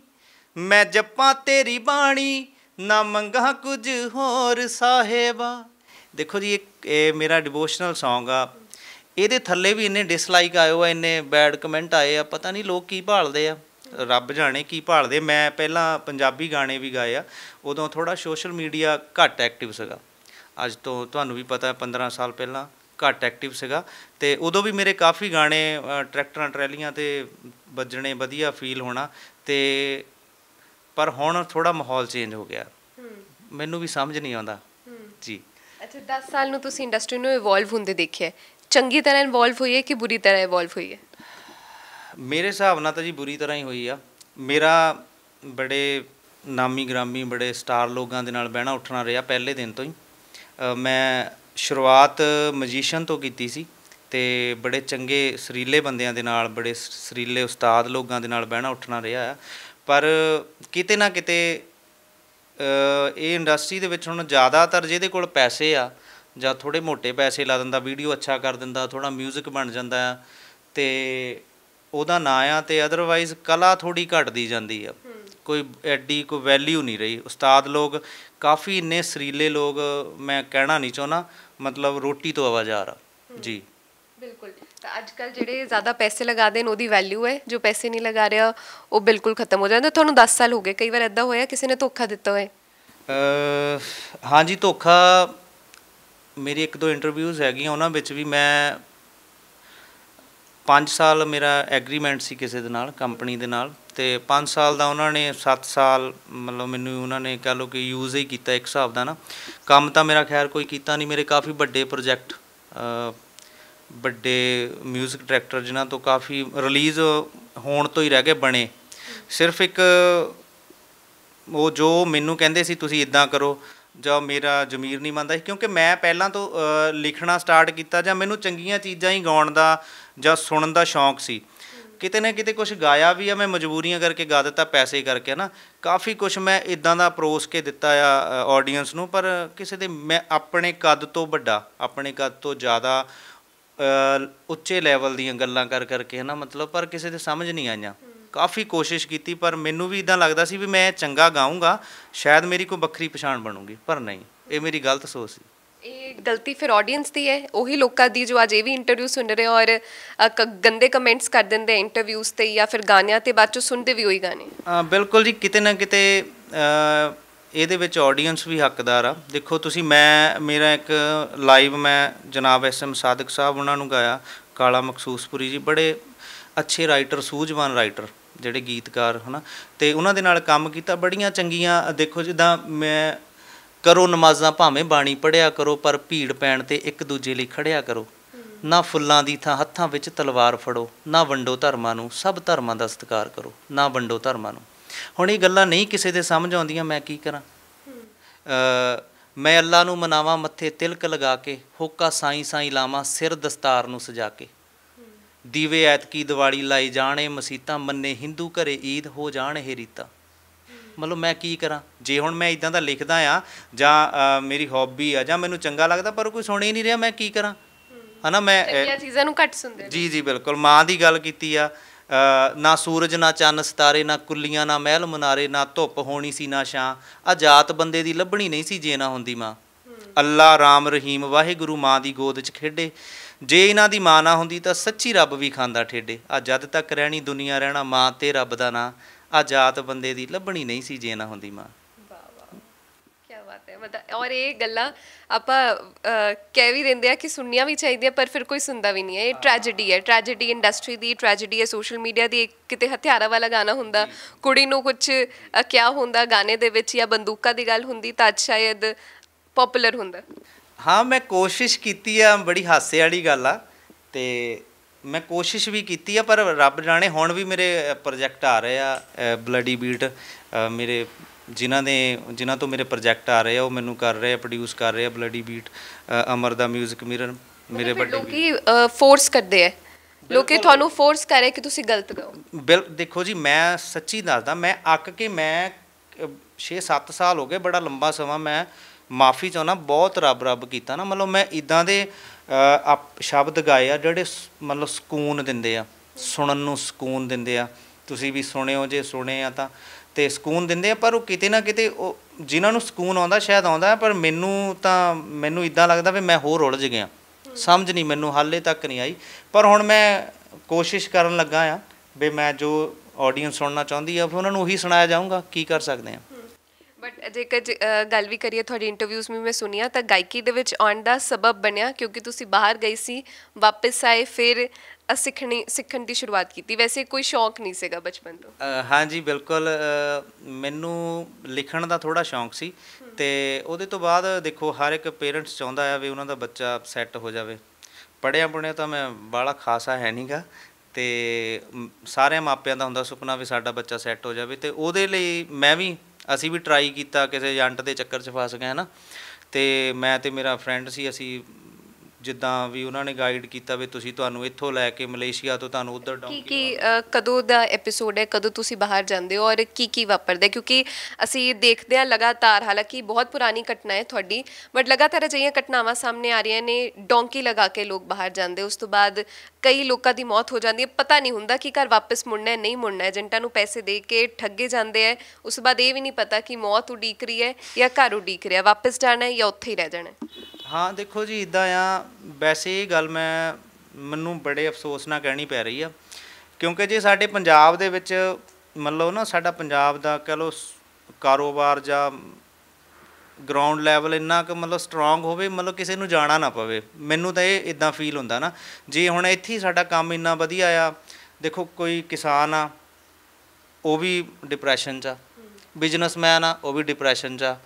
ਮੈਂ ਜਪਾਂ ਤੇਰੀ ਬਾਣੀ ਨਾ ਮੰਗਾ ਕੁਝ ਹੋਰ ਸਾਹਿਬਾ ਦੇਖੋ ਜੀ ਇਹ ਮੇਰਾ ਡਿਵੋਸ਼ਨਲ Song ਆ ਇਹਦੇ ਥੱਲੇ ਵੀ ਇੰਨੇ ਡਿਸਲਾਈਕ ਆਇਓ ਆ ਇੰਨੇ ਬੈਡ ਕਮੈਂਟ ਆਏ ਆ ਪਤਾ ਨਹੀਂ ਲੋਕ ਕੀ ਭਾਲਦੇ ਆ ਰੱਬ ਜਾਣੇ ਕੀ ਭਾਲਦੇ ਮੈਂ ਪਹਿਲਾਂ ਪੰਜਾਬੀ ਗਾਣੇ ਵੀ ਗਾਏ ਆ ਉਦੋਂ ਥੋੜਾ ਸੋਸ਼ਲ ਮੀਡੀਆ ਘੱਟ ਐਕਟਿਵ ਸੀਗਾ ਅੱਜ ਤੋਂ ਤੁਹਾਨੂੰ ਵੀ ਪਤਾ 15 ਸਾਲ ਪਹਿਲਾਂ ਘੱਟ ਐਕਟਿਵ ਸੀਗਾ ਤੇ ਉਦੋਂ ਵੀ ਮੇਰੇ ਕਾਫੀ ਗਾਣੇ ਟਰੈਕਟਰਾਂ ਟਰੈਲੀਆਂ ਤੇ ਵੱਜਣੇ ਵਧੀਆ ਫੀਲ ਹੋਣਾ ਤੇ ਪਰ ਹੁਣ ਥੋੜਾ ਮਾਹੌਲ ਚੇਂਜ ਹੋ ਗਿਆ ਮੈਨੂੰ ਵੀ ਸਮਝ ਨਹੀਂ ਆਉਂਦਾ ਜੀ ਅੱਛਾ 10 ਸਾਲ ਨੂੰ ਤੁਸੀਂ ਇੰਡਸਟਰੀ ਨੂੰ ਇਵੋਲਵ ਹੁੰਦੇ ਦੇਖਿਆ ਚੰਗੀ ਤਰ੍ਹਾਂ ਇਨਵੋਲਵ ਹੋਈ ਹੈ ਕਿ ਬੁਰੀ ਤਰ੍ਹਾਂ ਇਵੋਲਵ ਹੋਈ ਹੈ ਮੇਰੇ ਹਿਸਾਬ ਨਾਲ ਤਾਂ ਜੀ ਬੁਰੀ ਤਰ੍ਹਾਂ ਹੀ ਹੋਈ ਆ ਮੇਰਾ ਬੜੇ ਨਾਮੀ ਗ੍ਰਾਮੀ ਬੜੇ ਸਟਾਰ ਲੋਕਾਂ ਦੇ ਨਾਲ ਬਹਿਣਾ ਉੱਠਣਾ ਰਿਹਾ ਪਹਿਲੇ ਦਿਨ ਤੋਂ ਹੀ ਮੈਂ ਸ਼ੁਰੂਆਤ ਮੈਜੀਸ਼ੀਅਨ ਤੋਂ ਕੀਤੀ ਸੀ ਤੇ ਬੜੇ ਚੰਗੇ ਸਰੀਲੇ ਬੰਦਿਆਂ ਦੇ ਨਾਲ ਬੜੇ ਸਰੀਲੇ ਉਸਤਾਦ ਲੋਕਾਂ ਦੇ ਨਾਲ ਬਹਿਣਾ ਉੱਠਣਾ ਰਿਹਾ ਆ ਪਰ ਕਿਤੇ ਨਾ ਕਿਤੇ ਇਹ ਇੰਡਸਟਰੀ ਦੇ ਵਿੱਚ ਹੁਣ ਜ਼ਿਆਦਾਤਰ ਜਿਹਦੇ ਕੋਲ ਪੈਸੇ ਆ ਜਾਂ ਥੋੜੇ ਮੋٹے ਪੈਸੇ ਲਾ ਦਿੰਦਾ ਵੀਡੀਓ ਅੱਛਾ ਕਰ ਦਿੰਦਾ ਥੋੜਾ 뮤직 ਬਣ ਜਾਂਦਾ ਤੇ ਉਹਦਾ ਨਾਂ ਆ ਤੇ ਅਦਰਵਾਈਜ਼ ਕਲਾ ਥੋੜੀ ਘਟਦੀ ਜਾਂਦੀ ਆ ਕੋਈ ਐਡੀ ਕੋਈ ਵੈਲਿਊ ਨਹੀਂ ਰਹੀ ਉਸਤਾਦ ਲੋਕ ਕਾਫੀ ਇੰਨੇ ਸਰੀਲੇ ਲੋਕ ਮੈਂ ਕਹਿਣਾ ਨਹੀਂ ਚਾਹਣਾ ਮਤਲਬ ਰੋਟੀ ਤੋਂ ਆਵਾਜ਼ ਆ ਰਹਾ ਜੀ ਬਿਲਕੁਲ ਤਾਂ ਅੱਜ ਕੱਲ ਜਿਹੜੇ ਜ਼ਿਆਦਾ ਪੈਸੇ ਲਗਾ ਦੇਣ ਉਹਦੀ ਵੈਲਿਊ ਹੈ ਜੋ ਪੈਸੇ ਨਹੀਂ ਲਗਾ ਰਿਹਾ ਉਹ ਬਿਲਕੁਲ ਖਤਮ ਹੋ ਜਾਂਦਾ ਤੁਹਾਨੂੰ 10 ਸਾਲ ਹੋ ਗਏ ਕਈ ਵਾਰ ਐਦਾਂ ਹੋਇਆ ਕਿਸੇ ਨੇ ਧੋਖਾ ਦਿੱਤਾ ਹੋਏ ਹਾਂਜੀ ਧੋਖਾ ਮੇਰੀ ਇੱਕ ਦੋ ਇੰਟਰਵਿਊਜ਼ ਹੈਗੀਆਂ ਉਹਨਾਂ ਵਿੱਚ ਵੀ ਮੈਂ 5 ਸਾਲ ਮੇਰਾ ਐਗਰੀਮੈਂਟ ਸੀ ਕਿਸੇ ਦੇ ਨਾਲ ਕੰਪਨੀ ਦੇ ਨਾਲ ਤੇ 5 ਸਾਲ ਦਾ ਉਹਨਾਂ ਨੇ 7 ਸਾਲ ਮਤਲਬ ਮੈਨੂੰ ਉਹਨਾਂ ਨੇ ਕਹ ਲੋ ਕਿ ਯੂਜ਼ ਹੀ ਕੀਤਾ ਇੱਕ ਹਿਸਾਬ ਦਾ ਨਾ ਕੰਮ ਤਾਂ ਮੇਰਾ ਖੈਰ ਕੋਈ ਕੀਤਾ ਨਹੀਂ ਮੇਰੇ ਕਾਫੀ ਵੱਡੇ ਪ੍ਰੋਜੈਕਟ ਵੱਡੇ 뮤직 ਡਾਇਰੈਕਟਰ ਜਿਨ੍ਹਾਂ ਤੋਂ ਕਾਫੀ ਰਿਲੀਜ਼ ਹੋਣ ਤੋਂ ਹੀ ਰਹਿ ਗਏ ਬਣੇ ਸਿਰਫ ਇੱਕ ਉਹ ਜੋ ਮੈਨੂੰ ਕਹਿੰਦੇ ਸੀ ਤੁਸੀਂ ਇਦਾਂ ਕਰੋ ਜਾਂ ਮੇਰਾ ਜ਼ਮੀਰ ਨਹੀਂ ਮੰਨਦਾ ਕਿਉਂਕਿ ਮੈਂ ਪਹਿਲਾਂ ਤੋਂ ਲਿਖਣਾ ਸਟਾਰਟ ਕੀਤਾ ਜਾਂ ਮੈਨੂੰ ਚੰਗੀਆਂ ਚੀਜ਼ਾਂ ਹੀ ਗਾਉਣ ਦਾ ਜਾਂ ਸੁਣਨ ਦਾ ਸ਼ੌਂਕ ਸੀ ਕਿਤੇ ਨਾ ਕਿਤੇ ਕੁਝ ਗਾਇਆ ਵੀ ਆ ਮੈਂ ਮਜਬੂਰੀਆਂ ਕਰਕੇ ਗਾ ਦਿੱਤਾ ਪੈਸੇ ਕਰਕੇ ਨਾ ਕਾਫੀ ਕੁਝ ਮੈਂ ਇਦਾਂ ਦਾ ਪਰੋਸ ਕੇ ਦਿੱਤਾ ਆ ਆਡੀਅנס ਨੂੰ ਪਰ ਕਿਸੇ ਦੇ ਮੈਂ ਆਪਣੇ ਕੱਦ ਤੋਂ ਵੱਡਾ ਆਪਣੇ ਕੱਦ ਤੋਂ ਜ਼ਿਆਦਾ ਉੱਚੇ ਲੈਵਲ ਦੀਆਂ ਗੱਲਾਂ ਕਰ ਕਰਕੇ ਨਾ ਮਤਲਬ ਪਰ ਕਿਸੇ ਦੇ ਸਮਝ ਨਹੀਂ ਆਈਆਂ ਕਾਫੀ ਕੋਸ਼ਿਸ਼ ਕੀਤੀ ਪਰ ਮੈਨੂੰ ਵੀ ਇਦਾਂ ਲੱਗਦਾ ਸੀ ਵੀ ਮੈਂ ਚੰਗਾ ਗਾਉਂਗਾ ਸ਼ਾਇਦ ਮੇਰੀ ਕੋਈ ਵੱਖਰੀ ਪਛਾਣ ਬਣੂਗੀ ਪਰ ਨਹੀਂ ਇਹ ਮੇਰੀ ਗਲਤ ਸੋਚ ਸੀ ਇਹ ਗਲਤੀ ਫਿਰ ਆਡੀਅנס ਦੀ ਹੈ ਉਹੀ ਲੋਕਾਂ ਦੀ ਜੋ ਅੱਜ ਇਹ ਵੀ ਇੰਟਰਵਿਊ ਸੁਣ ਰਹੇ ਔਰ ਗੰਦੇ ਕਮੈਂਟਸ ਕਰ ਦਿੰਦੇ ਇੰਟਰਵਿਊਸ ਤੇ ਜਾਂ ਫਿਰ ਗਾਣਿਆਂ ਤੇ ਬਾਅਦ ਚ ਸੁਣਦੇ ਵੀ ਉਹੀ ਗਾਣੇ ਬਿਲਕੁਲ ਜੀ ਕਿਤੇ ਨਾ ਕਿਤੇ ਇਹਦੇ ਵਿੱਚ ਆਡੀਅנס ਵੀ ਹੱਕਦਾਰ ਆ ਦੇਖੋ ਤੁਸੀਂ ਮੈਂ ਮੇਰਾ ਇੱਕ ਲਾਈਵ ਮੈਂ ਜਨਾਬ ਐਸਐਮ ਸਾਦਕ ਸਾਹਿਬ ਉਹਨਾਂ ਨੂੰ ਗਾਇਆ ਕਾਲਾ ਮਖਸੂਸਪੁਰੀ ਜੀ ਬੜੇ ਅੱਛੇ ਰਾਈਟਰ ਸੂਝਵਾਨ ਰਾਈਟਰ ਜਿਹੜੇ ਗੀਤਕਾਰ ਹਨਾ ਤੇ ਉਹਨਾਂ ਦੇ ਨਾਲ ਕੰਮ ਕੀਤਾ ਬੜੀਆਂ ਚੰਗੀਆਂ ਦੇਖੋ ਜਿੱਦਾਂ ਮੈਂ ਕਰੋ ਨਮਾਜ਼ਾਂ ਭਾਵੇਂ ਬਾਣੀ ਪੜਿਆ ਕਰੋ ਪਰ ਭੀੜ ਪੈਣ ਤੇ ਇੱਕ ਦੂਜੇ ਲਈ ਖੜਿਆ ਕਰੋ ਨਾ ਫੁੱਲਾਂ ਦੀ ਥਾਂ ਹੱਥਾਂ ਵਿੱਚ ਤਲਵਾਰ ਫੜੋ ਨਾ ਵੰਡੋ ਧਰਮਾਂ ਨੂੰ ਸਭ ਧਰਮਾਂ ਦਾ ਸਤਿਕਾਰ ਕਰੋ ਨਾ ਵੰਡੋ ਧਰਮਾਂ ਨੂੰ ਹੁਣ ਇਹ ਗੱਲਾਂ ਨਹੀਂ ਕਿਸੇ ਦੇ ਸਮਝ ਆਉਂਦੀਆਂ ਮੈਂ ਕੀ ਕਰਾਂ ਮੈਂ ਅੱਲਾ ਨੂੰ ਮਨਾਵਾ ਮੱਥੇ ਤਿਲਕ ਲਗਾ ਕੇ ਹੋਕਾ ਸਾਈ ਸਾਈ ਲਾਵਾ ਸਿਰ ਦਸਤਾਰ ਨੂੰ ਸਜਾ ਕੇ ਦੀਵੇ ਐਤਕੀ ਦੀਵਾਲੀ ਲਾਈ ਜਾਣੇ ਮਸੀਤਾਂ ਮੰਨੇ ਹਿੰਦੂ ਘਰੇ ਈਦ ਹੋ ਜਾਣ ਇਹ ਰੀਤਾ ਮਤਲਬ ਮੈਂ ਕੀ ਕਰਾਂ ਜੇ ਹੁਣ ਮੈਂ ਇਦਾਂ ਦਾ ਲਿਖਦਾ ਆ ਜਾਂ ਮੇਰੀ ਹੌਬੀ ਆ ਜਾਂ ਮੈਨੂੰ ਚੰਗਾ ਲੱਗਦਾ ਪਰ ਕੋਈ ਸੁਣ ਹੀ ਨਹੀਂ ਰਿਹਾ ਮੈਂ ਕੀ ਕਰਾਂ ਹਨਾ ਮੈਂ ਇਹ ਚੀਜ਼ਾਂ ਨੂੰ ਘੱਟ ਸੁਣਦੇ ਜੀ ਜੀ ਬਿਲਕੁਲ ਮਾਂ ਦੀ ਗੱਲ ਕੀਤੀ ਆ ਨਾ ਸੂਰਜ ਨਾ ਚੰਨ ਸਤਾਰੇ ਨਾ ਕੁੱਲੀਆਂ ਨਾ ਮਹਿਲ ਮਨਾਰੇ ਨਾ ਧੁੱਪ ਹੋਣੀ ਸੀ ਨਾ ਛਾਂ ਆ ਜਾਤ ਬੰਦੇ ਦੀ ਲੱਭਣੀ ਨਹੀਂ ਸੀ ਜੇ ਨਾ ਹੁੰਦੀ ਮਾਂ ਅੱਲਾ ਰਾਮ ਰਹੀਮ ਵਾਹਿਗੁਰੂ ਮਾਂ ਦੀ ਗੋਦ 'ਚ ਖੇਡੇ ਜੇ ਇਹਨਾਂ ਦੀ ਮਾਂ ਨਾ ਹੁੰਦੀ ਤਾਂ ਸੱਚੀ ਰੱਬ ਵੀ ਖਾਂਦਾ ਠੇਡੇ ਆ ਜਦ ਤੱਕ ਰਹਿਣੀ ਦੁਨੀਆ ਰਹਿਣਾ ਮਾਂ ਤੇ ਰੱਬ ਦਾ ਨਾਂ ਆਜ਼ਾਦ ਬੰਦੇ ਦੀ ਲੱਭਣੀ ਨਹੀਂ ਸੀ ਜੇ ਨਾ ਹੁੰਦੀ ਮਾਂ ਬਾਤ ਹੈ ਮਤਲਬ ਔਰ ਇਹ ਗੱਲਾਂ ਆਪਾਂ ਕਹਿ ਵੀ ਦਿੰਦੇ ਆ ਕਿ ਸੁਣਨੀਆਂ ਵੀ ਚਾਹੀਦੀਆਂ ਪਰ ਫਿਰ ਕੋਈ ਸੁਣਦਾ ਵੀ ਨਹੀਂ ਹੈ ਇਹ ਟ੍ਰੈਜੇਡੀ ਹੈ ਟ੍ਰੈਜੇਡੀ ਇੰਡਸਟਰੀ ਦੀ ਟ੍ਰੈਜੇਡੀ ਹੈ ਸੋਸ਼ਲ ਮੀਡੀਆ ਦੀ ਕਿਤੇ ਹਥਿਆਰਾਂ ਵਾਲਾ ਗਾਣਾ ਹੁੰਦਾ ਕੁੜੀ ਨੂੰ ਕੁਝ ਕਿਆ ਹੁੰਦਾ ਗਾਣੇ ਦੇ ਵਿੱਚ ਜਾਂ ਬੰਦੂਕਾਂ ਦੀ ਗੱਲ ਹੁੰਦੀ ਤਾਂ ਸ਼ਾਇਦ ਪਪੂਲਰ ਹੁੰਦਾ ਹਾਂ ਮੈਂ ਕੋਸ਼ਿਸ਼ ਕੀਤੀ ਆ ਬੜੀ ਹਾਸੇ ਵਾਲੀ ਗੱਲ ਆ ਤੇ ਮੈਂ ਕੋਸ਼ਿਸ਼ ਵੀ ਕੀਤੀ ਆ ਪਰ ਰੱਬ ਜਾਣੇ ਹੁਣ ਵੀ ਮੇਰੇ ਪ੍ਰੋਜੈਕਟ ਆ ਰਹੇ ਆ ਬਲੱਡੀ ਬੀਟ ਮੇਰੇ ਜਿਨ੍ਹਾਂ ਦੇ ਜਿਨ੍ਹਾਂ ਤੋਂ ਮੇਰੇ ਪ੍ਰੋਜੈਕਟ ਆ ਰਹੇ ਆ ਉਹ ਮੈਨੂੰ ਕਰ ਰਹੇ ਆ ਪ੍ਰੋਡਿਊਸ ਕਰ ਰਹੇ ਆ ਬਲੱਡੀ ਬੀਟ ਅਮਰ ਦਾ 뮤직 ਮਿਰਰ ਮੇਰੇ ਵੱਡੇ ਲੋਕੀ ਫੋਰਸ ਕਰਦੇ ਆ ਲੋਕੀ ਤੁਹਾਨੂੰ ਫੋਰਸ ਕਰੇ ਕਿ ਤੁਸੀਂ ਗਲਤ ਕਰੋ ਬਿਲ ਦੇਖੋ ਜੀ ਮੈਂ ਸੱਚੀ ਦੱਸਦਾ ਮੈਂ ਅੱਕ ਕੇ ਮੈਂ 6-7 ਸਾਲ ਹੋ ਗਏ ਬੜਾ ਲੰਬਾ ਸਮਾਂ ਮੈਂ ਮਾਫੀ ਚਾਹਣਾ ਬਹੁਤ ਰੱਬ ਰੱਬ ਕੀਤਾ ਨਾ ਮਤਲਬ ਮੈਂ ਇਦਾਂ ਦੇ ਆਪ ਸ਼ਬਦ ਗਾਏ ਆ ਜਿਹੜੇ ਮਤਲਬ ਸਕੂਨ ਦਿੰਦੇ ਆ ਸੁਣਨ ਨੂੰ ਸਕੂਨ ਦਿੰਦੇ ਆ ਤੁਸੀਂ ਵੀ ਸੁਣਿਓ ਜੇ ਸੁਣੇ ਆ ਤਾਂ ਤੇ ਸਕੂਨ ਦਿੰਦੇ ਆ ਪਰ ਉਹ ਕਿਤੇ ਨਾ ਕਿਤੇ ਉਹ ਜਿਨ੍ਹਾਂ ਨੂੰ ਸਕੂਨ ਆਉਂਦਾ ਸ਼ਾਇਦ ਆਉਂਦਾ ਪਰ ਮੈਨੂੰ ਤਾਂ ਮੈਨੂੰ ਇਦਾਂ ਲੱਗਦਾ ਵੀ ਮੈਂ ਹੋਰ ਉਲਝ ਗਿਆ ਸਮਝ ਨਹੀਂ ਮੈਨੂੰ ਹਾਲੇ ਤੱਕ ਨਹੀਂ ਆਈ ਪਰ ਹੁਣ ਮੈਂ ਕੋਸ਼ਿਸ਼ ਕਰਨ ਲੱਗਾ ਆ ਵੀ ਮੈਂ ਜੋ ਆਡੀਅנס ਸੁਣਨਾ ਚਾਹੁੰਦੀ ਆ ਉਹਨਾਂ ਨੂੰ ਉਹੀ ਸੁਣਾਇਆ ਜਾਊਗਾ ਕੀ ਕਰ ਸਕਦੇ ਆ ਬਟ ਜੇਕਰ ਗੱਲ ਵੀ ਕਰੀਏ ਤੁਹਾਡੀ ਇੰਟਰਵਿਊਜ਼ ਵਿੱਚ ਮੈਂ ਸੁਨਿਆ ਤਾਂ ਗਾਇਕੀ ਦੇ ਵਿੱਚ ਆਉਣ ਦਾ ਸਬਬ ਬਣਿਆ ਕਿਉਂਕਿ ਤੁਸੀਂ ਬਾਹਰ ਗਈ ਸੀ ਵਾਪਸ ਆਏ ਫਿਰ ਸਿੱਖਣੀ ਸਿੱਖਣ ਦੀ ਸ਼ੁਰੂਆਤ ਕੀਤੀ ਵੈਸੇ ਕੋਈ ਸ਼ੌਂਕ ਨਹੀਂ ਸੀਗਾ ਬਚਪਨ ਤੋਂ ਹਾਂਜੀ ਬਿਲਕੁਲ ਮੈਨੂੰ ਲਿਖਣ ਦਾ ਥੋੜਾ ਸ਼ੌਂਕ ਸੀ ਤੇ ਉਹਦੇ ਤੋਂ ਬਾਅਦ ਦੇਖੋ ਹਰ ਇੱਕ ਪੇਰੈਂਟਸ ਚਾਹੁੰਦਾ ਆ ਵੀ ਉਹਨਾਂ ਦਾ ਬੱਚਾ ਸੈੱਟ ਹੋ ਜਾਵੇ ਪੜਿਆ ਪੜਿਆ ਤਾਂ ਮੈਂ ਬਾਲਾ ਖਾਸਾ ਹੈ ਨਹੀਂਗਾ ਤੇ ਸਾਰੇ ਮਾਪਿਆਂ ਦਾ ਹੁੰਦਾ ਸੁਪਨਾ ਵੀ ਸਾਡਾ ਬੱਚਾ ਸੈੱਟ ਹੋ ਜਾਵੇ ਤੇ ਉਹਦੇ ਲਈ ਮੈਂ ਵੀ ਅਸੀਂ ਵੀ ਟਰਾਈ ਕੀਤਾ ਕਿਸੇ ਏਜੰਟ ਦੇ ਚੱਕਰ 'ਚ ਫਸ ਗਏ ਹੈ ਤੇ ਮੈਂ ਤੇ ਮੇਰਾ ਫਰੈਂਡ ਸੀ ਅਸੀਂ ਜਿੱਦਾਂ ਵੀ ਉਹਨਾਂ ਨੇ ਗਾਈਡ ਕੀਤਾ ਵੀ ਤੁਸੀਂ ਤੁਹਾਨੂੰ ਇੱਥੋਂ ਲੈ ਕੇ ਮਲੇਸ਼ੀਆ ਤੋਂ ਤੁਹਾਨੂੰ ਉਧਰ ਡਾਊਨ ਕੀ ਕਦੋਂ ਦਾ ਐਪੀਸੋਡ ਹੈ ਕਦੋਂ ਤੁਸੀਂ ਬਾਹਰ ਜਾਂਦੇ ਹੋ ਔਰ ਕੀ ਕੀ ਵਾਪਰਦਾ ਕਿਉਂਕਿ ਅਸੀਂ ਦੇਖਦੇ ਆ ਲਗਾਤਾਰ ਹਾਲਾਂਕਿ ਬਹੁਤ ਪੁਰਾਣੀ ਘਟਨਾ ਹੈ ਤੁਹਾਡੀ ਬਟ ਲਗਾਤਾਰ ਅਜਿਹੀਆਂ ਘਟਨਾਵਾਂ ਸਾਹਮਣੇ ਆ ਰਹੀਆਂ ਨੇ ਡੋਂਕੀ ਲਗਾ ਕੇ ਲੋਕ ਬਾਹਰ ਜਾਂਦੇ ਉਸ ਤੋਂ ਬਾਅਦ ਕਈ ਲੋਕਾਂ ਦੀ ਮੌਤ ਹੋ ਜਾਂਦੀ ਹੈ ਪਤਾ ਨਹੀਂ ਹੁੰਦਾ ਕਿ ਘਰ ਵਾਪਸ ਮੁੜਨਾ ਹੈ ਨਹੀਂ ਮੁੜਨਾ ਹੈ ਏਜੰਟਾਂ ਨੂੰ ਪੈਸੇ ਦੇ ਕੇ ਠੱਗੇ ਜਾਂਦੇ ਐ ਉਸ ਤੋਂ ਬਾਅਦ ਇਹ ਵੀ ਨਹੀਂ ਪਤਾ ਕਿ ਮੌਤ ਉਡੀਕ ਰਹੀ ਹੈ ਜਾਂ ਘਰ ਉਡੀਕ ਰਿਹਾ ਵਾਪਸ ਜਾਣਾ ਹੈ ਜਾਂ ਉੱਥੇ ਹੀ ਰਹਿ ਜਾਣਾ ਹਾਂ ਦੇਖੋ ਜੀ ਇਦਾਂ ਆ ਵੈਸੇ ਇਹ ਗੱਲ ਮੈਂ ਮੈਨੂੰ ਬੜੇ ਅਫਸੋਸ ਨਾਲ ਕਹਿਣੀ ਪੈ ਰਹੀ ਆ ਕਿਉਂਕਿ ਜੇ ਸਾਡੇ ਪੰਜਾਬ ਦੇ ਵਿੱਚ ਮੰਨ ਲਓ ਨਾ ਸਾਡਾ ਪੰਜਾਬ ਦਾ ਕਹ ਲਓ ਕਾਰੋਬਾਰ ਜਾਂ ਗਰਾਊਂਡ ਲੈਵਲ ਇੰਨਾ ਕਿ ਮਤਲਬ ਸਟਰੋਂਗ ਹੋਵੇ ਮਤਲਬ ਕਿਸੇ ਨੂੰ ਜਾਣਾ ਨਾ ਪਵੇ ਮੈਨੂੰ ਤਾਂ ਇਹ ਇਦਾਂ ਫੀਲ ਹੁੰਦਾ ਨਾ ਜੇ ਹੁਣ ਇੱਥੇ ਹੀ ਸਾਡਾ ਕੰਮ ਇੰਨਾ ਵਧੀਆ ਆ ਦੇਖੋ ਕੋਈ ਕਿਸਾਨ ਆ ਉਹ ਵੀ ਡਿਪਰੈਸ਼ਨ 'ਚ ਆ ਬਿਜ਼ਨਸਮੈਨ ਆ ਉਹ ਵੀ ਡਿਪਰੈਸ਼ਨ 'ਚ ਆ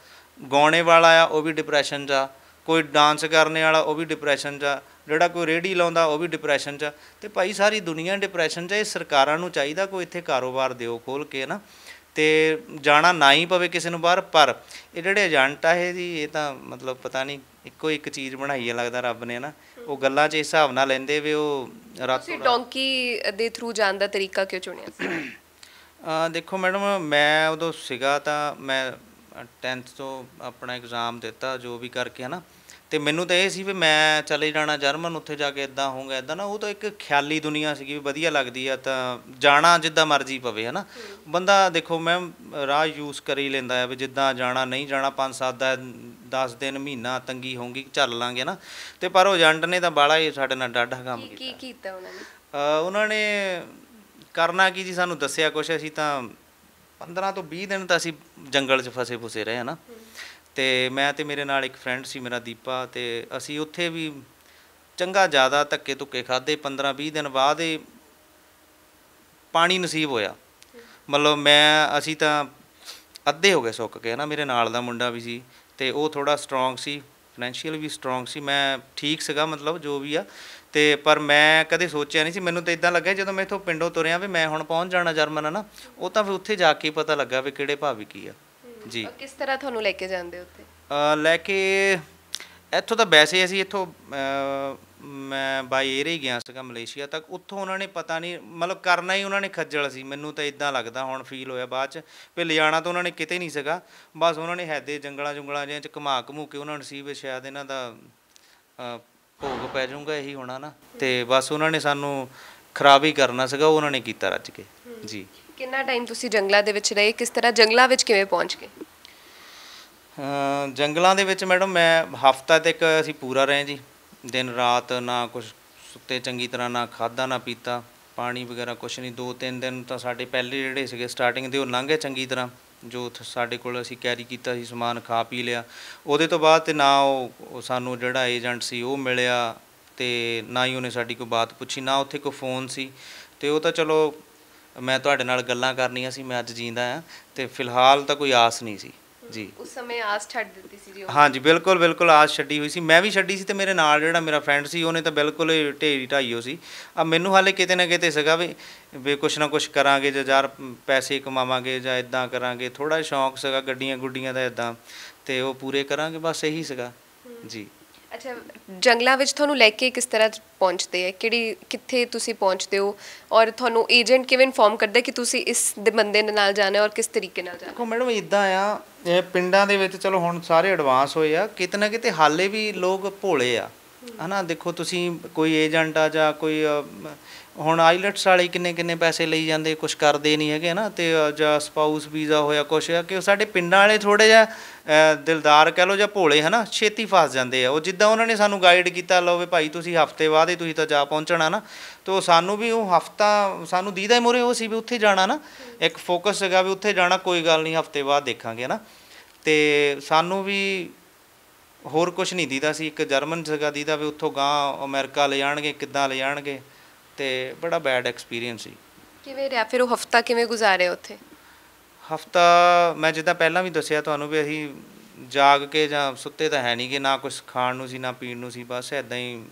ਗਾਉਣੇ ਵਾਲਾ ਆ ਉਹ ਵੀ ਡਿਪਰੈਸ਼ਨ 'ਚ ਆ ਕੋਈ ਡਾਂਸ ਕਰਨੇ ਵਾਲਾ ਉਹ ਵੀ ਡਿਪਰੈਸ਼ਨ 'ਚ ਜਿਹੜਾ ਕੋਈ ਰੇੜੀ ਲਾਉਂਦਾ ਉਹ ਵੀ ਡਿਪਰੈਸ਼ਨ 'ਚ ਤੇ ਭਾਈ ਸਾਰੀ ਦੁਨੀਆ ਡਿਪਰੈਸ਼ਨ 'ਚ ਇਹ ਸਰਕਾਰਾਂ ਨੂੰ ਚਾਹੀਦਾ ਕੋਈ ਇੱਥੇ ਕਾਰੋਬਾਰ ਦਿਓ ਖੋਲ ਕੇ ਨਾ ਤੇ ਜਾਣਾ ਨਾ ਹੀ ਪਵੇ ਕਿਸੇ ਨੂੰ ਬਾਹਰ ਪਰ ਇਹ ਜਿਹੜੇ ਏਜੰਟ ਆ ਇਹ ਦੀ ਇਹ ਤਾਂ ਮਤਲਬ ਪਤਾ ਨਹੀਂ ਇੱਕੋ ਇੱਕ ਚੀਜ਼ ਬਣਾਈ ਹੈ ਲੱਗਦਾ ਰੱਬ ਨੇ ਨਾ ਉਹ ਗੱਲਾਂ 'ਚ ਹਿਸਾਬ ਨਾਲ ਲੈਂਦੇ ਵੀ ਉਹ ਰਾਤ ਤੁਸੀਂ ਡੋਂਕੀ ਦੇ ਥਰੂ ਜਾਣ ਦਾ ਤਰੀਕਾ ਕਿਉਂ ਚੁਣਿਆ ਸੀ ਦੇਖੋ ਮੈਡਮ ਮੈਂ ਉਦੋਂ ਸਿਗਾ ਤਾਂ ਮੈਂ 10th ਤੋਂ ਆਪਣਾ ਐਗਜ਼ਾਮ ਦਿੱਤਾ ਜੋ ਵੀ ਕਰਕੇ ਹਨਾ ਤੇ ਮੈਨੂੰ ਤਾਂ ਇਹ ਸੀ ਵੀ ਮੈਂ ਚਲੇ ਜਾਣਾ ਜਰਮਨ ਉੱਥੇ ਜਾ ਕੇ ਇਦਾਂ ਹੋਊਗਾ ਇਦਾਂ ਨਾ ਉਹ ਤਾਂ ਇੱਕ ਖਿਆਲੀ ਦੁਨੀਆ ਸੀਗੀ ਵੀ ਵਧੀਆ ਲੱਗਦੀ ਆ ਤਾਂ ਜਾਣਾ ਜਿੱਦਾਂ ਮਰਜ਼ੀ ਪਵੇ ਹਨਾ ਬੰਦਾ ਦੇਖੋ ਮੈਂ ਰਾਹ ਯੂਜ਼ ਕਰ ਹੀ ਲੈਂਦਾ ਹੈ ਵੀ ਜਿੱਦਾਂ ਜਾਣਾ ਨਹੀਂ ਜਾਣਾ 5-7 ਦਾ 10 ਦਿਨ ਮਹੀਨਾ ਤੰਗੀ ਹੋਊਗੀ ਚੱਲ ਲਾਂਗੇ ਨਾ ਤੇ ਪਰ ਉਹ ਏਜੰਟ ਨੇ ਤਾਂ ਬਾਲਾ ਹੀ ਸਾਡੇ ਨਾਲ ਡਾਢਾ ਕੰਮ ਕੀਤਾ ਕੀ ਕੀਤਾ ਉਹਨਾਂ ਨੇ ਉਹਨਾਂ ਨੇ ਕਰਨਾ ਕੀ ਜੀ ਸਾਨੂੰ ਦੱਸਿਆ ਕੁਛ ਅਸੀਂ ਤਾਂ 15 ਤੋਂ 20 ਦਿਨ ਤਾਂ ਅਸੀਂ ਜੰਗਲ 'ਚ ਫਸੇ ਫੁਸੇ ਰਹੇ ਨਾ ਤੇ ਮੈਂ ਤੇ ਮੇਰੇ ਨਾਲ ਇੱਕ ਫਰੈਂਡ ਸੀ ਮੇਰਾ ਦੀਪਾ ਤੇ ਅਸੀਂ ਉੱਥੇ ਵੀ ਚੰਗਾ ਜ਼ਿਆਦਾ ਧੱਕੇ ਧੁੱਕੇ ਖਾਦੇ 15 20 ਦਿਨ ਬਾਅਦ ਇਹ ਪਾਣੀ ਨਸੀਬ ਹੋਇਆ ਮਤਲਬ ਮੈਂ ਅਸੀਂ ਤਾਂ ਅੱਧੇ ਹੋ ਗਏ ਸੁੱਕ ਕੇ ਨਾ ਮੇਰੇ ਨਾਲ ਦਾ ਮੁੰਡਾ ਵੀ ਸੀ ਤੇ ਉਹ ਥੋੜਾ ਸਟਰੋਂਗ ਸੀ ਫਾਈਨੈਂਸ਼ੀਅਲ ਵੀ ਸਟਰੋਂਗ ਸੀ ਮੈਂ ਠੀਕ ਸੀਗਾ ਮਤਲਬ ਜੋ ਵੀ ਆ ਤੇ ਪਰ ਮੈਂ ਕਦੇ ਸੋਚਿਆ ਨਹੀਂ ਸੀ ਮੈਨੂੰ ਤਾਂ ਇਦਾਂ ਲੱਗਿਆ ਜਦੋਂ ਮੈਂ ਇਥੋਂ ਪਿੰਡੋਂ ਤੁਰਿਆ ਵੀ ਮੈਂ ਹੁਣ ਪਹੁੰਚ ਜਾਣਾ ਜਰਮਨ ਨਾ ਉਹ ਤਾਂ ਫਿਰ ਉੱਥੇ ਜਾ ਕੇ ਪਤਾ ਲੱਗਾ ਵੀ ਕਿਹੜੇ ਭਾਵੀ ਕੀ ਆ ਜੀ ਕਿਸ ਤਰ੍ਹਾਂ ਤੁਹਾਨੂੰ ਲੈ ਕੇ ਜਾਂਦੇ ਉੱਥੇ ਲੈ ਕੇ ਇੱਥੋਂ ਤਾਂ ਵੈਸੇ ਅਸੀਂ ਇੱਥੋਂ ਮੈਂ ਬਾਈ 에ਅਰ ਹੀ ਗਿਆ ਸੀਗਾ ਮਲੇਸ਼ੀਆ ਤੱਕ ਉੱਥੋਂ ਉਹਨਾਂ ਨੇ ਪਤਾ ਨਹੀਂ ਮਤਲਬ ਕਰਨਾ ਹੀ ਉਹਨਾਂ ਨੇ ਖੱਜਲ ਸੀ ਮੈਨੂੰ ਤਾਂ ਇਦਾਂ ਲੱਗਦਾ ਹੁਣ ਫੀਲ ਹੋਇਆ ਬਾਅਦ ਚ ਵੀ ਲਿਆਣਾ ਤਾਂ ਉਹਨਾਂ ਨੇ ਕਿਤੇ ਨਹੀਂ ਸੀਗਾ ਬਸ ਉਹਨਾਂ ਨੇ ਹੈਦੇ ਜੰਗਲਾਂ ਜੁੰਗਲਾਂ ਜਿਹਾਂ ਚ ਘਮਾ ਮੂਕੇ ਕੇ ਉਹਨਾਂ ਨੂੰ ਸੀ ਵੀ ਸ਼ਾਇਦ ਇਹਨਾਂ ਦਾ ਭੋਗ ਪੈ ਜਾਊਗਾ ਇਹੀ ਹੋਣਾ ਨਾ ਤੇ ਬਸ ਉਹਨਾਂ ਨੇ ਸਾਨੂੰ ਖਰਾਬ ਹੀ ਕਰਨਾ ਸੀਗਾ ਉਹਨਾਂ ਨੇ ਕੀਤਾ ਰੱਜ ਕੇ ਜੀ ਕਿੰਨਾ ਟਾਈਮ ਤੁਸੀਂ ਜੰਗਲਾਂ ਦੇ ਵਿੱਚ ਰਹੇ ਕਿਸ ਤਰ੍ਹਾਂ ਜੰਗਲਾਂ ਵਿੱਚ ਕਿਵੇਂ ਪਹੁੰਚ ਗਏ ਜੰਗਲਾਂ ਦੇ ਵਿੱਚ ਮੈਡਮ ਮੈਂ ਹਫਤਾ ਤੱਕ ਅਸੀਂ ਪੂਰਾ ਰਹੇ ਜੀ ਦਿਨ ਰਾਤ ਨਾ ਕੁਝ ਸੁੱਤੇ ਚੰਗੀ ਤਰ੍ਹਾਂ ਨਾ ਖਾਦਾ ਨਾ ਪੀਤਾ ਪਾਣੀ ਵਗੈਰਾ ਕੁਝ ਨਹੀਂ ਦੋ ਤਿੰਨ ਦਿਨ ਤਾਂ ਸਾਡੇ ਪਹਿਲੇ ਜਿਹੜੇ ਸੀਗੇ ਸਟਾਰਟਿੰਗ ਦੇ ਉਹ ਲੰਘੇ ਚੰਗੀ ਤਰ੍ਹਾਂ ਜੋ ਸਾਡੇ ਕੋਲ ਅਸੀਂ ਕੈਰੀ ਕੀਤਾ ਸੀ ਸਮਾਨ ਖਾ ਪੀ ਲਿਆ ਉਹਦੇ ਤੋਂ ਬਾਅਦ ਤੇ ਨਾ ਉਹ ਸਾਨੂੰ ਜਿਹੜਾ ਏਜੰਟ ਸੀ ਉਹ ਮਿਲਿਆ ਤੇ ਨਾ ਹੀ ਉਹਨੇ ਸਾਡੀ ਕੋਈ ਬਾਤ ਪੁੱਛੀ ਨਾ ਉੱਥੇ ਕੋਈ ਫੋਨ ਸੀ ਤੇ ਉਹ ਤਾਂ ਚਲੋ ਮੈਂ ਤੁਹਾਡੇ ਨਾਲ ਗੱਲਾਂ ਕਰਨੀਆਂ ਸੀ ਮੈਂ ਅੱਜ ਜੀਂਦਾ ਆ ਤੇ ਫਿਲਹਾਲ ਤਾਂ ਕੋਈ ਆਸ ਨਹੀਂ ਸੀ ਜੀ ਉਸ ਸਮੇਂ ਆਸ ਛੱਡ ਦਿੱਤੀ ਸੀ ਜੀ ਹਾਂਜੀ ਬਿਲਕੁਲ ਬਿਲਕੁਲ ਆਸ ਛੱਡੀ ਹੋਈ ਸੀ ਮੈਂ ਵੀ ਛੱਡੀ ਸੀ ਤੇ ਮੇਰੇ ਨਾਲ ਜਿਹੜਾ ਮੇਰਾ ਫਰੈਂਡ ਸੀ ਉਹਨੇ ਤਾਂ ਬਿਲਕੁਲ ਢੇਰੀ ਢਾਈਓ ਸੀ ਆ ਮੈਨੂੰ ਹਾਲੇ ਕਿਤੇ ਨਾ ਕਿਤੇ ਸਗਾ ਵੀ ਵੀ ਕੁਛ ਨਾ ਕੁਛ ਕਰਾਂਗੇ ਜਾਂ ਯਾਰ ਪੈਸੇ ਕਮਾਵਾਂਗੇ ਜਾਂ ਇਦਾਂ ਕਰਾਂਗੇ ਥੋੜਾ ਸ਼ੌਂਕ ਸੀਗਾ ਗੱਡੀਆਂ ਗੁੱਡੀਆਂ ਦਾ ਇਦਾਂ ਤੇ ਉਹ ਪੂਰੇ ਕਰਾਂਗੇ ਬਸ ਇਹੀ ਸੀਗਾ ਜੀ ਅੱਛਾ ਜੰਗਲਾਂ ਵਿੱਚ ਤੁਹਾਨੂੰ ਲੈ ਕੇ ਕਿਸ ਤਰ੍ਹਾਂ ਪਹੁੰਚਦੇ ਆ ਕਿਹੜੀ ਕਿੱਥੇ ਤੁਸੀਂ ਪਹੁੰਚਦੇ ਹੋ ਔਰ ਤੁਹਾਨੂੰ ਏਜੰਟ ਕਿਵੇਂ ਇਨਫੋਰਮ ਕਰਦਾ ਕਿ ਤੁਸੀਂ ਇਸ ਦੇ ਬੰਦੇ ਨਾਲ ਜਾਣਾ ਔਰ ਕਿਸ ਤਰੀਕੇ ਨਾਲ ਜਾਣਾ ਦੇਖੋ ਮੈਡਮ ਇਦਾਂ ਆ ਇਹ ਪਿੰਡਾਂ ਦੇ ਵਿੱਚ ਚਲੋ ਹੁਣ ਸਾਰੇ ਐਡਵਾਂਸ ਹੋਏ ਆ ਕਿਤੇ ਨਾ ਕਿਤੇ ਹਾਲੇ ਵੀ ਲੋਕ ਭੋਲੇ ਆ ਹਨਾ ਦੇਖੋ ਤੁਸੀਂ ਕੋਈ ਏਜੰਟ ਆ ਜਾਂ ਕੋਈ ਹੁਣ ਆਈਲਟਸ ਵਾਲੇ ਕਿੰਨੇ ਕਿੰਨੇ ਪੈਸੇ ਲਈ ਜਾਂਦੇ ਕੁਝ ਕਰਦੇ ਨਹੀਂ ਹੈਗੇ ਨਾ ਤੇ ਜਾਂ ਸਪਾਊਸ ਵੀਜ਼ਾ ਹੋਇਆ ਕੁਝ ਹੈ ਕਿ ਸਾਡੇ ਪਿੰਡਾਂ ਵਾਲੇ ਥੋੜੇ ਜਿਹਾ ਦਿਲਦਾਰ ਕਹ ਲੋ ਜਾਂ ਭੋਲੇ ਹਨਾ ਛੇਤੀ ਫਸ ਜਾਂਦੇ ਆ ਉਹ ਜਿੱਦਾਂ ਉਹਨਾਂ ਨੇ ਸਾਨੂੰ ਗਾਈਡ ਕੀਤਾ ਲਓ ਵੀ ਭਾਈ ਤੁਸੀਂ ਹਫਤੇ ਬਾਅਦ ਹੀ ਤੁਸੀਂ ਤਾਂ ਜਾ ਪਹੁੰਚਣਾ ਨਾ ਤੋ ਸਾਨੂੰ ਵੀ ਉਹ ਹਫਤਾ ਸਾਨੂੰ ਦੀਦਾ ਹੀ ਮੋਰੇ ਉਹ ਸੀ ਵੀ ਉੱਥੇ ਜਾਣਾ ਨਾ ਇੱਕ ਫੋਕਸ ਹੈਗਾ ਵੀ ਉੱਥੇ ਜਾਣਾ ਕੋਈ ਗੱਲ ਨਹੀਂ ਹਫਤੇ ਬਾਅਦ ਦੇਖਾਂਗੇ ਨਾ ਤੇ ਸਾਨੂੰ ਵੀ ਹੋਰ ਕੁਝ ਨਹੀਂ ਦੀਦਾ ਸੀ ਇੱਕ ਜਰਮਨ ਜਗਾ ਦੀਦਾ ਵੀ ਉੱਥੋਂ ਗਾਂ ਅਮਰੀਕਾ ਲੈ ਜਾਣਗੇ ਕਿੱਦਾਂ ਲੈ ਜਾਣਗੇ ਤੇ ਬੜਾ ਬੈਡ ਐਕਸਪੀਰੀਅੰਸ ਸੀ ਕਿਵੇਂ ਰਿਹਾ ਫਿਰ ਉਹ ਹਫਤਾ ਕਿਵੇਂ ਗੁਜ਼ਾਰੇ ਉੱਥੇ ਹਫਤਾ ਮੈਂ ਜਿੱਦਾਂ ਪਹਿਲਾਂ ਵੀ ਦੱਸਿਆ ਤੁਹਾਨੂੰ ਵੀ ਅਸੀਂ ਜਾਗ ਕੇ ਜਾਂ ਸੁੱਤੇ ਤਾਂ ਹੈ ਨਹੀਂ ਕਿ ਨਾ ਕੁਝ ਖਾਣ ਨੂੰ ਸੀ ਨਾ ਪੀਣ ਨੂੰ ਸੀ ਬਸ ਐਦਾਂ ਹੀ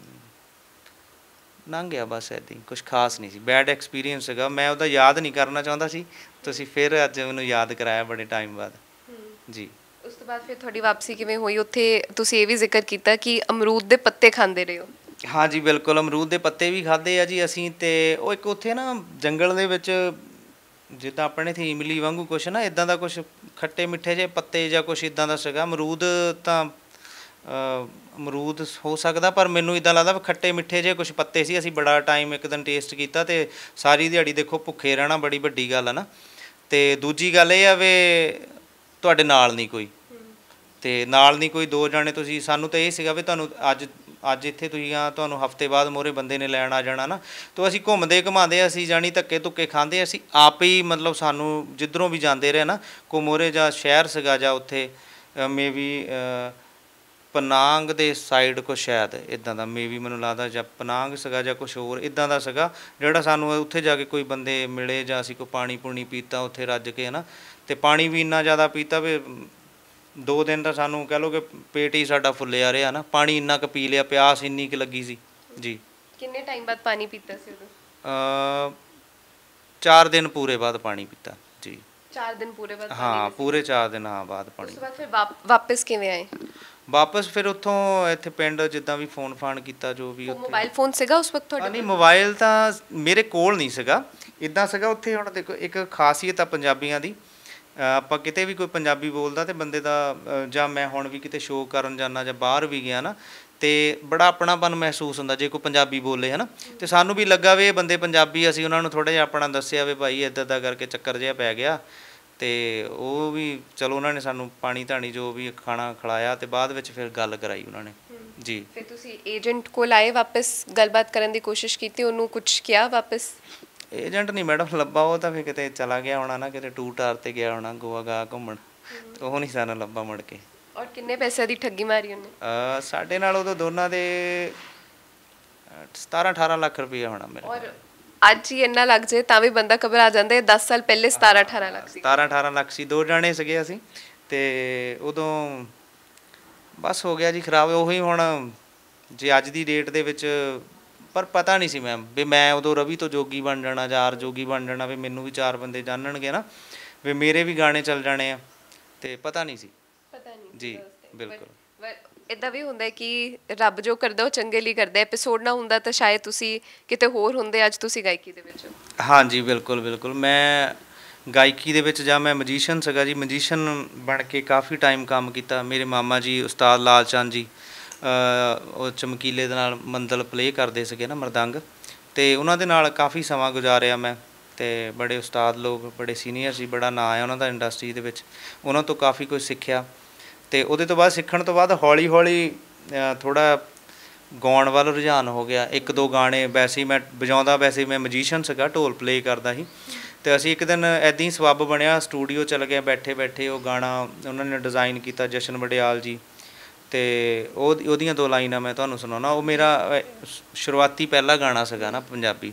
ਨੰਗਿਆ ਬਸ ਐਦਾਂ ਹੀ ਕੁਝ ਖਾਸ ਨਹੀਂ ਸੀ ਬੈਡ ਐਕਸਪੀਰੀਅੰਸ ਹੈਗਾ ਮੈਂ ਉਹਦਾ ਯਾਦ ਨਹੀਂ ਕਰਨਾ ਚਾਹੁੰਦਾ ਸੀ ਤੁਸੀਂ ਫਿਰ ਅੱਜ ਮੈਨੂੰ ਯਾਦ ਕਰਾਇਆ ਬੜੇ ਟਾਈਮ ਬਾਅਦ ਜੀ ਉਸ ਤੋਂ ਬਾਅਦ ਫਿਰ ਤੁਹਾਡੀ ਵਾਪਸੀ ਕਿਵੇਂ ਹੋਈ ਉੱਥੇ ਤੁਸੀਂ ਇਹ ਵੀ ਜ਼ਿਕਰ ਕੀਤਾ ਕਿ ਅਮਰੂਦ ਦੇ ਪੱਤੇ ਖਾਂਦੇ ਰਹੇ ਹੋ ਹਾਂ ਜੀ ਬਿਲਕੁਲ ਅਮਰੂਦ ਦੇ ਪੱਤੇ ਵੀ ਖਾਦੇ ਆ ਜੀ ਅਸੀਂ ਤੇ ਉਹ ਇੱਕ ਉੱਥੇ ਨਾ ਜੰਗਲ ਦੇ ਵਿੱਚ ਜਿੱਦਾਂ ਆਪਣੇ ਇਥੇ ਇਮਲੀ ਵਾਂਗੂ ਕੁਛ ਨਾ ਇਦਾਂ ਦਾ ਕੁਛ ਖੱਟੇ ਮਿੱਠੇ ਜੇ ਪੱਤੇ ਜਾਂ ਕੁਛ ਇਦਾਂ ਦਾ ਸੀਗਾ ਅਮਰੂਦ ਤਾਂ ਅਮਰੂਦ ਹੋ ਸਕਦਾ ਪਰ ਮੈਨੂੰ ਇਦਾਂ ਲੱਗਦਾ ਵੀ ਖੱਟੇ ਮਿੱਠੇ ਜੇ ਕੁਛ ਪੱਤੇ ਸੀ ਅਸੀਂ ਬੜਾ ਟਾਈਮ ਇੱਕ ਦਿਨ ਟੇਸਟ ਕੀਤਾ ਤੇ ਸਾਰੀ ਦਿਹਾੜੀ ਦੇਖੋ ਭੁੱਖੇ ਰਹਿਣਾ ਬੜੀ ਵੱਡੀ ਗੱਲ ਆ ਨਾ ਤੇ ਦੂਜੀ ਗੱਲ ਇਹ ਆ ਵੇ ਤੁਹਾਡੇ ਨਾਲ ਨਹੀਂ ਕੋਈ ਤੇ ਨਾਲ ਨਹੀਂ ਕੋਈ ਦੋ ਜਾਣੇ ਤੁਸੀਂ ਸਾਨੂੰ ਤਾਂ ਇਹ ਸੀਗਾ ਵੀ ਤੁਹਾਨੂੰ ਅੱਜ ਅੱਜ ਇੱਥੇ ਤੁਸੀਂ ਆ ਤੁਹਾਨੂੰ ਹਫਤੇ ਬਾਅਦ ਮੋਰੇ ਬੰਦੇ ਨੇ ਲੈਣ ਆ ਜਾਣਾ ਨਾ ਤੋ ਅਸੀਂ ਘੁੰਮਦੇ ਘਮਾਉਂਦੇ ਅਸੀਂ ਜਾਣੀ ਧੱਕੇ ਧੁੱਕੇ ਖਾਂਦੇ ਅਸੀਂ ਆਪ ਹੀ ਮਤਲਬ ਸਾਨੂੰ ਜਿੱਧਰੋਂ ਵੀ ਜਾਂਦੇ ਰਹੇ ਨਾ ਕੋ ਮੋਰੇ ਜਾਂ ਸ਼ਹਿਰ ਸਗਾ ਜਾਂ ਉੱਥੇ ਮੇ ਵੀ ਪਨਾਂਗ ਦੇ ਸਾਈਡ ਕੋ ਸ਼ਾਇਦ ਇਦਾਂ ਦਾ ਮੇਬੀ ਮੈਨੂੰ ਲੱਗਦਾ ਜਾਂ ਪਨਾਂਗ ਸਗਾ ਜਾਂ ਕੁਝ ਹੋਰ ਇਦਾਂ ਦਾ ਸਗਾ ਜਿਹੜਾ ਸਾਨੂੰ ਉੱਥੇ ਜਾ ਕੇ ਕੋਈ ਬੰਦੇ ਮਿਲੇ ਜਾਂ ਅਸੀਂ ਕੋ ਪਾਣੀ ਪੁਣੀ ਪੀਤਾ ਉੱਥੇ ਰੱਜ ਕੇ ਹਨਾ ਤੇ ਪਾਣੀ ਵੀ ਇੰਨਾ ਜ਼ਿਆਦਾ ਪੀਤਾ ਵੀ ਦੋ ਦਿਨ ਤਾਂ ਸਾਨੂੰ ਕਹਿ ਲੋ ਕਿ ਪੇਟ ਹੀ ਸਾਡਾ ਫੁੱਲਿਆ ਰਿਹਾ ਨਾ ਪਾਣੀ ਇੰਨਾ ਕ ਪੀ ਲਿਆ ਪਿਆਸ ਇੰਨੀ ਕ ਲੱਗੀ ਸੀ ਜੀ ਕਿੰਨੇ ਟਾਈਮ ਬਾਅਦ ਪਾਣੀ ਪੀਤਾ ਸੀ ਉਦੋਂ ਅ 4 ਦਿਨ ਪੂਰੇ ਬਾਅਦ ਪਾਣੀ ਪੀਤਾ ਜੀ 4 ਦਿਨ ਪੂਰੇ ਬਾਅਦ ਹਾਂ ਪੂਰੇ 4 ਦਿਨ ਹਾਂ ਬਾਅਦ ਪਾਣੀ ਉਸ ਤੋਂ ਬਾਅਦ ਫਿਰ ਵਾਪਸ ਕਿਵੇਂ ਆਏ ਵਾਪਸ ਫਿਰ ਉੱਥੋਂ ਇੱਥੇ ਪਿੰਡ ਜਿੱਦਾਂ ਵੀ ਫੋਨ ਫਾਨ ਕੀਤਾ ਜੋ ਵੀ ਉੱਥੇ ਮੋਬਾਈਲ ਫੋਨ ਸੀਗਾ ਉਸ ਵਕਤ ਤੁਹਾਡੇ ਨਹੀਂ ਮੋਬਾਈਲ ਤਾਂ ਮੇਰੇ ਕੋਲ ਨਹੀਂ ਸੀਗਾ ਇਦਾਂ ਸੀਗਾ ਉੱਥੇ ਹੁਣ ਦੇਖੋ ਇੱਕ ਖਾਸੀਅਤ ਆ ਪੰਜਾਬੀਆਂ ਦੀ ਆਪਾਂ ਕਿਤੇ ਵੀ ਕੋਈ ਪੰਜਾਬੀ ਬੋਲਦਾ ਤੇ ਬੰਦੇ ਦਾ ਜਾਂ ਮੈਂ ਹੁਣ ਵੀ ਕਿਤੇ ਸ਼ੋਅ ਕਰਨ ਜਾਂਦਾ ਜਾਂ ਬਾਹਰ ਵੀ ਗਿਆ ਨਾ ਤੇ ਬੜਾ ਆਪਣਾਪਨ ਮਹਿਸੂਸ ਹੁੰਦਾ ਜੇ ਕੋਈ ਪੰਜਾਬੀ ਬੋਲੇ ਹਨਾ ਤੇ ਸਾਨੂੰ ਵੀ ਲੱਗਾ ਵੇ ਇਹ ਬੰਦੇ ਪੰਜਾਬੀ ਅਸੀਂ ਉਹਨਾਂ ਨੂੰ ਥੋੜਾ ਜਿਹਾ ਆਪਣਾ ਦੱਸਿਆ ਵੇ ਭਾਈ ਇਦਾਂ ਦਾ ਕਰਕੇ ਚੱਕਰ ਜਿਹਾ ਪੈ ਗਿਆ ਤੇ ਉਹ ਵੀ ਚਲੋ ਉਹਨਾਂ ਨੇ ਸਾਨੂੰ ਪਾਣੀ ਧਾਣੀ ਜੋ ਵੀ ਖਾਣਾ ਖਿਲਾਇਆ ਤੇ ਬਾਅਦ ਵਿੱਚ ਫਿਰ ਗੱਲ ਕਰਾਈ ਉਹਨਾਂ ਨੇ ਜੀ ਫਿਰ ਤੁਸੀਂ ਏਜੰਟ ਕੋਲ ਆਏ ਵਾਪਸ ਗੱਲਬਾਤ ਕਰਨ ਦੀ ਕੋਸ਼ਿਸ਼ ਕੀਤੀ ਉਹਨੂੰ ਕੁਝ ਕਿਹਾ ਵਾਪਸ ਏਜੰਟ ਨਹੀਂ ਮੈਡਮ ਲੱਭਾ ਉਹ ਤਾਂ ਫੇ ਕਿਤੇ ਚਲਾ ਗਿਆ ਹੋਣਾ ਨਾ ਕਿਤੇ ਟੂ ਟਾਰ ਤੇ ਗਿਆ ਹੋਣਾ ਗੋਆ ਗਾ ਘੁੰਮਣ ਉਹ ਨਹੀਂ ਸਾਨੂੰ ਲੱਭਾ ਮੜ ਕੇ ਔਰ ਕਿੰਨੇ ਪੈਸੇ ਦੀ ਠੱਗੀ ਮਾਰੀ ਉਹਨੇ ਸਾਡੇ ਨਾਲ ਉਦੋਂ ਦੋਨਾਂ ਦੇ 17 18 ਲੱਖ ਰੁਪਏ ਹੋਣਾ ਮੇਰੇ ਔਰ ਅੱਜ ਹੀ ਇੰਨਾ ਲੱਗ ਜੇ ਤਾਂ ਵੀ ਬੰਦਾ ਆ ਜਾਂਦਾ 10 ਸਾਲ ਪਹਿਲੇ 17 18 ਲੱਖ ਸੀ 17 18 ਲੱਖ ਸੀ ਦੋ ਜਾਣੇ ਸੀਗੇ ਅਸੀਂ ਤੇ ਉਦੋਂ ਬਸ ਹੋ ਗਿਆ ਜੀ ਖਰਾਬ ਉਹੀ ਹੁਣ ਜੇ ਅੱਜ ਦੀ ਡੇਟ ਦੇ ਵਿੱਚ ਪਰ ਪਤਾ ਨਹੀਂ ਸੀ ਮੈਮ ਵੀ ਮੈਂ ਉਦੋਂ ਰਵੀ ਤੋਂ ਜੋਗੀ ਬਣ ਜਾਣਾ ਜਾਂ ਆਰ ਜੋਗੀ ਬਣ ਜਾਣਾ ਵੀ ਮੈਨੂੰ ਵੀ ਚਾਰ ਬੰਦੇ ਜਾਣਣਗੇ ਨਾ ਵੀ ਮੇਰੇ ਵੀ ਗਾਣੇ ਚੱਲ ਜਾਣੇ ਆ ਤੇ ਪਤਾ ਨਹੀਂ ਸੀ ਪਤਾ ਨਹੀਂ ਜੀ ਬਿਲਕੁਲ ਇਦਾਂ ਵੀ ਹੁੰਦਾ ਹੈ ਕਿ ਰੱਬ ਜੋ ਕਰਦਾ ਉਹ ਚੰਗੇ ਲਈ ਕਰਦਾ ਐਪੀਸੋਡ ਨਾ ਹੁੰਦਾ ਤਾਂ ਸ਼ਾਇਦ ਤੁਸੀਂ ਕਿਤੇ ਹੋਰ ਹੁੰਦੇ ਅੱਜ ਤੁਸੀਂ ਗਾਇਕੀ ਦੇ ਵਿੱਚ ਹਾਂਜੀ ਬਿਲਕੁਲ ਬਿਲਕੁਲ ਮੈਂ ਗਾਇਕੀ ਦੇ ਵਿੱਚ ਜਾਂ ਮੈਂ ਮਜੀਸ਼ੀਅਨ ਸਗਾ ਜੀ ਮਜੀਸ਼ੀਅਨ ਬਣ ਕੇ ਕਾਫੀ ਟਾਈਮ ਕੰਮ ਕੀਤਾ ਮੇਰੇ ਮਾਮਾ ਜੀ ਉਸਤਾਦ ਲਾਲ ਚੰਦ ਜੀ ਉਹ ਚਮਕੀਲੇ ਦੇ ਨਾਲ ਮੰਦਲ ਪਲੇ ਕਰਦੇ ਸੀਗੇ ਨਾ ਮਰਦੰਗ ਤੇ ਉਹਨਾਂ ਦੇ ਨਾਲ ਕਾਫੀ ਸਮਾਂ ਗੁਜ਼ਾਰਿਆ ਮੈਂ ਤੇ ਬੜੇ ਉਸਤਾਦ ਲੋਕ ਬੜੇ ਸੀਨੀਅਰ ਸੀ ਬੜਾ ਨਾਂ ਹੈ ਉਹਨਾਂ ਦਾ ਇੰਡਸਟਰੀ ਦੇ ਵਿੱਚ ਉਹਨਾਂ ਤੋਂ ਕਾਫੀ ਕੁਝ ਸਿੱਖਿਆ ਤੇ ਉਹਦੇ ਤੋਂ ਬਾਅਦ ਸਿੱਖਣ ਤੋਂ ਬਾਅਦ ਹੌਲੀ ਹੌਲੀ ਥੋੜਾ ਗਾਉਣ ਵੱਲ ਰੁਝਾਨ ਹੋ ਗਿਆ ਇੱਕ ਦੋ ਗਾਣੇ ਵੈਸੇ ਮੈਂ ਵਜਾਉਂਦਾ ਵੈਸੇ ਮੈਂ ਮੈਜੀਸ਼ੀਅਨ ਸੀਗਾ ਢੋਲ ਪਲੇ ਕਰਦਾ ਸੀ ਤੇ ਅਸੀਂ ਇੱਕ ਦਿਨ ਐਦਾਂ ਹੀ ਸਵੱਬ ਬਣਿਆ ਸਟੂਡੀਓ ਚਲ ਗਏ ਬੈਠੇ ਬੈਠੇ ਉਹ ਗਾਣਾ ਉਹਨਾਂ ਨੇ ਡਿਜ਼ਾਈਨ ਕੀਤਾ ਜਸ਼ਨ ਵਡਿਆਲ ਜੀ ਤੇ ਉਹ ਉਹਦੀਆਂ ਦੋ ਲਾਈਨਾਂ ਮੈਂ ਤੁਹਾਨੂੰ ਸੁਣਾਉਣਾ ਉਹ ਮੇਰਾ ਸ਼ੁਰੂਆਤੀ ਪਹਿਲਾ ਗਾਣਾ ਸੀਗਾ ਨਾ ਪੰਜਾਬੀ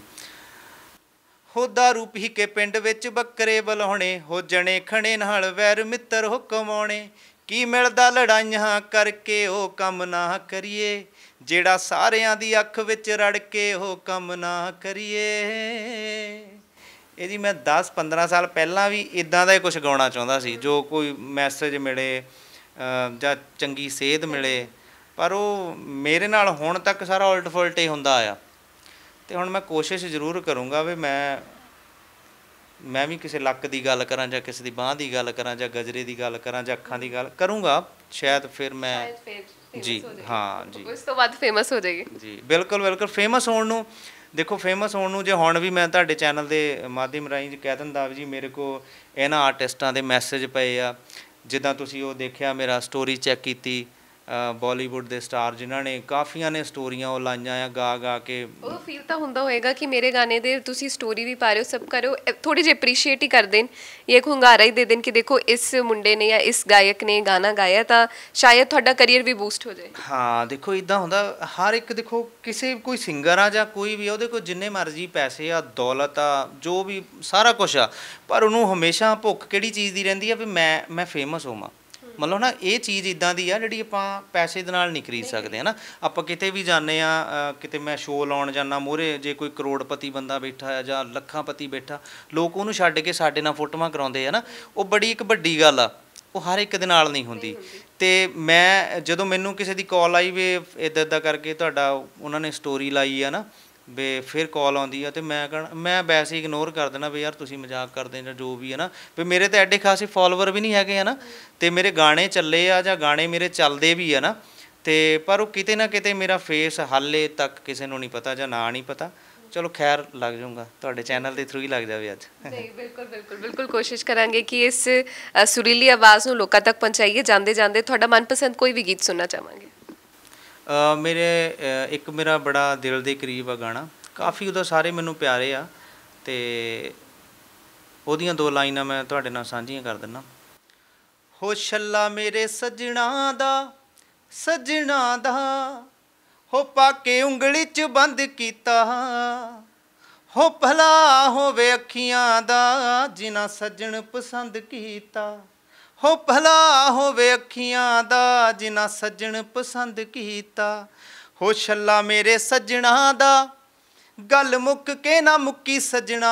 ਹੋਦਾ ਰੂਪ ਹੀ ਕੇ ਪਿੰਡ ਵਿੱਚ ਬੱਕਰੇ ਬਲਹਣੇ ਹੋ ਜਣੇ ਖਣੇ ਨਾਲ ਵੈਰ ਮਿੱਤਰ ਹੁਕਮਾਉਣੇ ਕੀ ਮਿਲਦਾ ਲੜਾਈਆਂ ਕਰਕੇ ਉਹ ਕੰਮ ਨਾ ਕਰੀਏ ਜਿਹੜਾ ਸਾਰਿਆਂ ਦੀ ਅੱਖ ਵਿੱਚ ਰੜ ਕੇ ਉਹ ਕੰਮ ਨਾ ਕਰੀਏ ਇਹਦੀ ਮੈਂ 10 15 ਸਾਲ ਪਹਿਲਾਂ ਵੀ ਇਦਾਂ ਦਾ ਹੀ ਕੁਝ ਗਾਉਣਾ ਚਾਹੁੰਦਾ ਸੀ ਜੋ ਕੋਈ ਮੈਸੇਜ ਮਿਲੇ ਜਾਂ ਚੰਗੀ ਸੇਧ ਮਿਲੇ ਪਰ ਉਹ ਮੇਰੇ ਨਾਲ ਹੁਣ ਤੱਕ ਸਾਰਾ ਉਲਟ ਫੁਲਟ ਹੀ ਹੁੰਦਾ ਆ ਤੇ ਹੁਣ ਮੈਂ ਕੋਸ਼ਿਸ਼ ਜ਼ਰੂਰ ਕਰੂੰਗਾ ਵੀ ਮੈਂ ਮੈਂ ਵੀ ਕਿਸੇ ਲੱਕ ਦੀ ਗੱਲ ਕਰਾਂ ਜਾਂ ਕਿਸੇ ਦੀ ਬਾਹ ਦੀ ਗੱਲ ਕਰਾਂ ਜਾਂ ਗਜਰੇ ਦੀ ਗੱਲ ਕਰਾਂ ਜਾਂ ਅੱਖਾਂ ਦੀ ਗੱਲ ਕਰੂੰਗਾ ਸ਼ਾਇਦ ਫਿਰ ਮੈਂ ਜੀ ਹਾਂ ਜੀ ਉਸ ਤੋਂ ਬਾਅਦ ਫੇਮਸ ਹੋ ਜਾਏਗੀ ਜੀ ਬਿਲਕੁਲ ਬਿਲਕੁਲ ਫੇਮਸ ਹੋਣ ਨੂੰ ਦੇਖੋ ਫੇਮਸ ਹੋਣ ਨੂੰ ਜੇ ਹੁਣ ਵੀ ਮੈਂ ਤੁਹਾਡੇ ਚੈਨਲ ਦੇ ਮਾਧਿਅਮ ਰਾਹੀਂ ਕਹਿ ਦਿੰਦਾ ਜੀ ਮੇਰੇ ਕੋ ਇਹਨਾਂ ਆਰਟਿਸਟਾਂ ਦੇ ਮੈਸੇਜ ਪਏ ਆ ਜਿੱਦਾਂ ਤੁਸੀਂ ਉਹ ਦੇਖਿਆ ਮੇਰਾ ਸਟੋਰੀ ਚੈੱਕ ਕੀਤੀ ਬਾਲੀਵੁੱਡ ਦੇ ਸਟਾਰ ਜਿਨ੍ਹਾਂ ਨੇ ਕਾਫੀਆਂ ਨੇ ਸਟੋਰੀਆਂ ਉਹ ਲਾਈਆਂ ਆ ਗਾ ਗਾ ਕੇ ਉਹ ਫੀਲ ਤਾਂ ਹੁੰਦਾ ਹੋਏਗਾ ਕਿ ਮੇਰੇ ਗਾਣੇ ਦੇ ਤੁਸੀਂ ਸਟੋਰੀ ਵੀ ਪਾ ਰਹੇ ਹੋ ਸਭ ਕਰੋ ਥੋੜੀ ਜਿਹੀ ਅਪਰੀਸ਼ੀਏਟ ਹੀ ਕਰ ਦੇਣ ਇਹ ਖੁੰਗਾਰਾ ਹੀ ਦੇ ਦੇਣ ਕਿ ਦੇਖੋ ਇਸ ਮੁੰਡੇ ਨੇ ਜਾਂ ਇਸ ਗਾਇਕ ਨੇ ਗਾਣਾ ਗਾਇਆ ਤਾਂ ਸ਼ਾਇਦ ਤੁਹਾਡਾ ਕੈਰੀਅਰ ਵੀ ਬੂਸਟ ਹੋ ਜਾਏ ਹਾਂ ਦੇਖੋ ਇਦਾਂ ਹੁੰਦਾ ਹਰ ਇੱਕ ਦੇਖੋ ਕਿਸੇ ਕੋਈ ਸਿੰਗਰ ਆ ਜਾਂ ਕੋਈ ਵੀ ਉਹਦੇ ਕੋਲ ਜਿੰਨੇ ਮਰਜ਼ੀ ਪੈਸੇ ਆ ਦੌਲਤ ਆ ਜੋ ਵੀ ਸਾਰਾ ਕੁਝ ਆ ਪਰ ਉਹਨੂੰ ਹਮੇਸ਼ਾ ਭੁੱਖ ਕਿਹੜੀ ਚੀਜ਼ ਦੀ ਰਹਿੰਦੀ ਆ ਵੀ ਮੈਂ ਮੈਂ ਫੇਮਸ ਹੋਵਾਂ ਮਤਲਬ ਨਾ ਇਹ ਚੀਜ਼ ਇਦਾਂ ਦੀ ਆ ਜਿਹੜੀ ਆਪਾਂ ਪੈਸੇ ਦੇ ਨਾਲ ਨਹੀਂ ਖਰੀਦ ਸਕਦੇ ਹਨਾ ਆਪਾਂ ਕਿਤੇ ਵੀ ਜਾਂਦੇ ਆ ਕਿਤੇ ਮੈਂ ਸ਼ੋਅ ਲਾਉਣ ਜਾਂਦਾ ਮੋਰੇ ਜੇ ਕੋਈ ਕਰੋੜਪਤੀ ਬੰਦਾ ਬੈਠਾ ਆ ਜਾਂ ਲੱਖਾਂਪਤੀ ਬੈਠਾ ਲੋਕ ਉਹਨੂੰ ਛੱਡ ਕੇ ਸਾਡੇ ਨਾਲ ਫੋਟੋਆਂ ਕਰਾਉਂਦੇ ਆ ਨਾ ਉਹ ਬੜੀ ਇੱਕ ਵੱਡੀ ਗੱਲ ਆ ਉਹ ਹਰ ਇੱਕ ਦੇ ਨਾਲ ਨਹੀਂ ਹੁੰਦੀ ਤੇ ਮੈਂ ਜਦੋਂ ਮੈਨੂੰ ਕਿਸੇ ਦੀ ਕਾਲ ਆਈ ਵੇ ਇਦਾਂ ਇਦਾਂ ਕਰਕੇ ਤੁਹਾਡਾ ਉਹਨਾਂ ਨੇ ਸਟੋਰੀ ਲਾਈ ਆ ਨਾ ਵੇ ਫਿਰ ਕਾਲ ਆਉਂਦੀ ਆ ਤੇ ਮੈਂ ਕਹਣ ਮੈਂ ਵੈਸੇ ਇਗਨੋਰ ਕਰ ਦੇਣਾ ਵੀ ਯਾਰ ਤੁਸੀਂ ਮਜ਼ਾਕ ਕਰਦੇ ਜਾਂ ਜੋ ਵੀ ਹੈ ਨਾ ਵੀ ਮੇਰੇ ਤਾਂ ਐਡੇ ਖਾਸੇ ਫਾਲੋਅਰ ਵੀ ਨਹੀਂ ਹੈਗੇ ਆ ਨਾ ਤੇ ਮੇਰੇ ਗਾਣੇ ਚੱਲੇ ਆ ਜਾਂ ਗਾਣੇ ਮੇਰੇ ਚੱਲਦੇ ਵੀ ਆ ਨਾ ਤੇ ਪਰ ਉਹ ਕਿਤੇ ਨਾ ਕਿਤੇ ਮੇਰਾ ਫੇਸ ਹਾਲੇ ਤੱਕ ਕਿਸੇ ਨੂੰ ਨਹੀਂ ਪਤਾ ਜਾਂ ਨਾ ਨਹੀਂ ਪਤਾ ਚਲੋ ਖੈਰ ਲੱਗ ਜਾਊਗਾ ਤੁਹਾਡੇ ਚੈਨਲ ਦੇ ਥਰੂ ਹੀ ਲੱਗ ਜਾਵੇ ਅੱਜ ਨਹੀਂ ਬਿਲਕੁਲ ਬਿਲਕੁਲ ਬਿਲਕੁਲ ਕੋਸ਼ਿਸ਼ ਕਰਾਂਗੇ ਕਿ ਇਸ ਸੁਰੀਲੀ ਆਵਾਜ਼ ਨੂੰ ਲੋਕਾਂ ਤੱਕ ਪਹੁੰਚਾਈਏ ਜਾਂਦੇ ਜਾਂਦੇ ਤੁਹਾਡਾ ਮਨਪਸੰਦ ਕੋਈ ਵੀ ਗੀਤ ਸੁਣਨਾ ਚਾਹਾਂਗੇ ਮੇਰੇ ਇੱਕ ਮੇਰਾ ਬੜਾ ਦਿਲ ਦੇ ਕਰੀਬ ਆ ਗਾਣਾ ਕਾਫੀ ਉਹਦਾ ਸਾਰੇ ਮੈਨੂੰ ਪਿਆਰੇ ਆ ਤੇ ਉਹਦੀਆਂ ਦੋ ਲਾਈਨਾਂ ਮੈਂ ਤੁਹਾਡੇ ਨਾਲ ਸਾਂਝੀਆਂ ਕਰ ਦਿੰਨਾ ਹੋ ਛੱਲਾ ਮੇਰੇ ਸਜਣਾ ਦਾ ਸਜਣਾ ਦਾ ਹੋ ਪਾ ਕੇ ਉਂਗਲੀ ਚ ਬੰਦ ਕੀਤਾ ਹੋ ਭਲਾ ਹੋਵੇ ਅੱਖੀਆਂ ਦਾ ਜਿਨ੍ਹਾਂ ਸੱਜਣ ਪਸੰਦ ਕੀਤਾ ਹੋ ਭਲਾ ਹੋਵੇ ਅੱਖੀਆਂ ਦਾ ਜਿਨ੍ਹਾਂ ਸੱਜਣ ਪਸੰਦ ਕੀਤਾ ਹੋ ਛੱਲਾ ਮੇਰੇ ਸੱਜਣਾ ਦਾ ਗੱਲ ਮੁੱਕ ਕੇ ਨਾ ਮੁੱਕੀ ਸੱਜਣਾ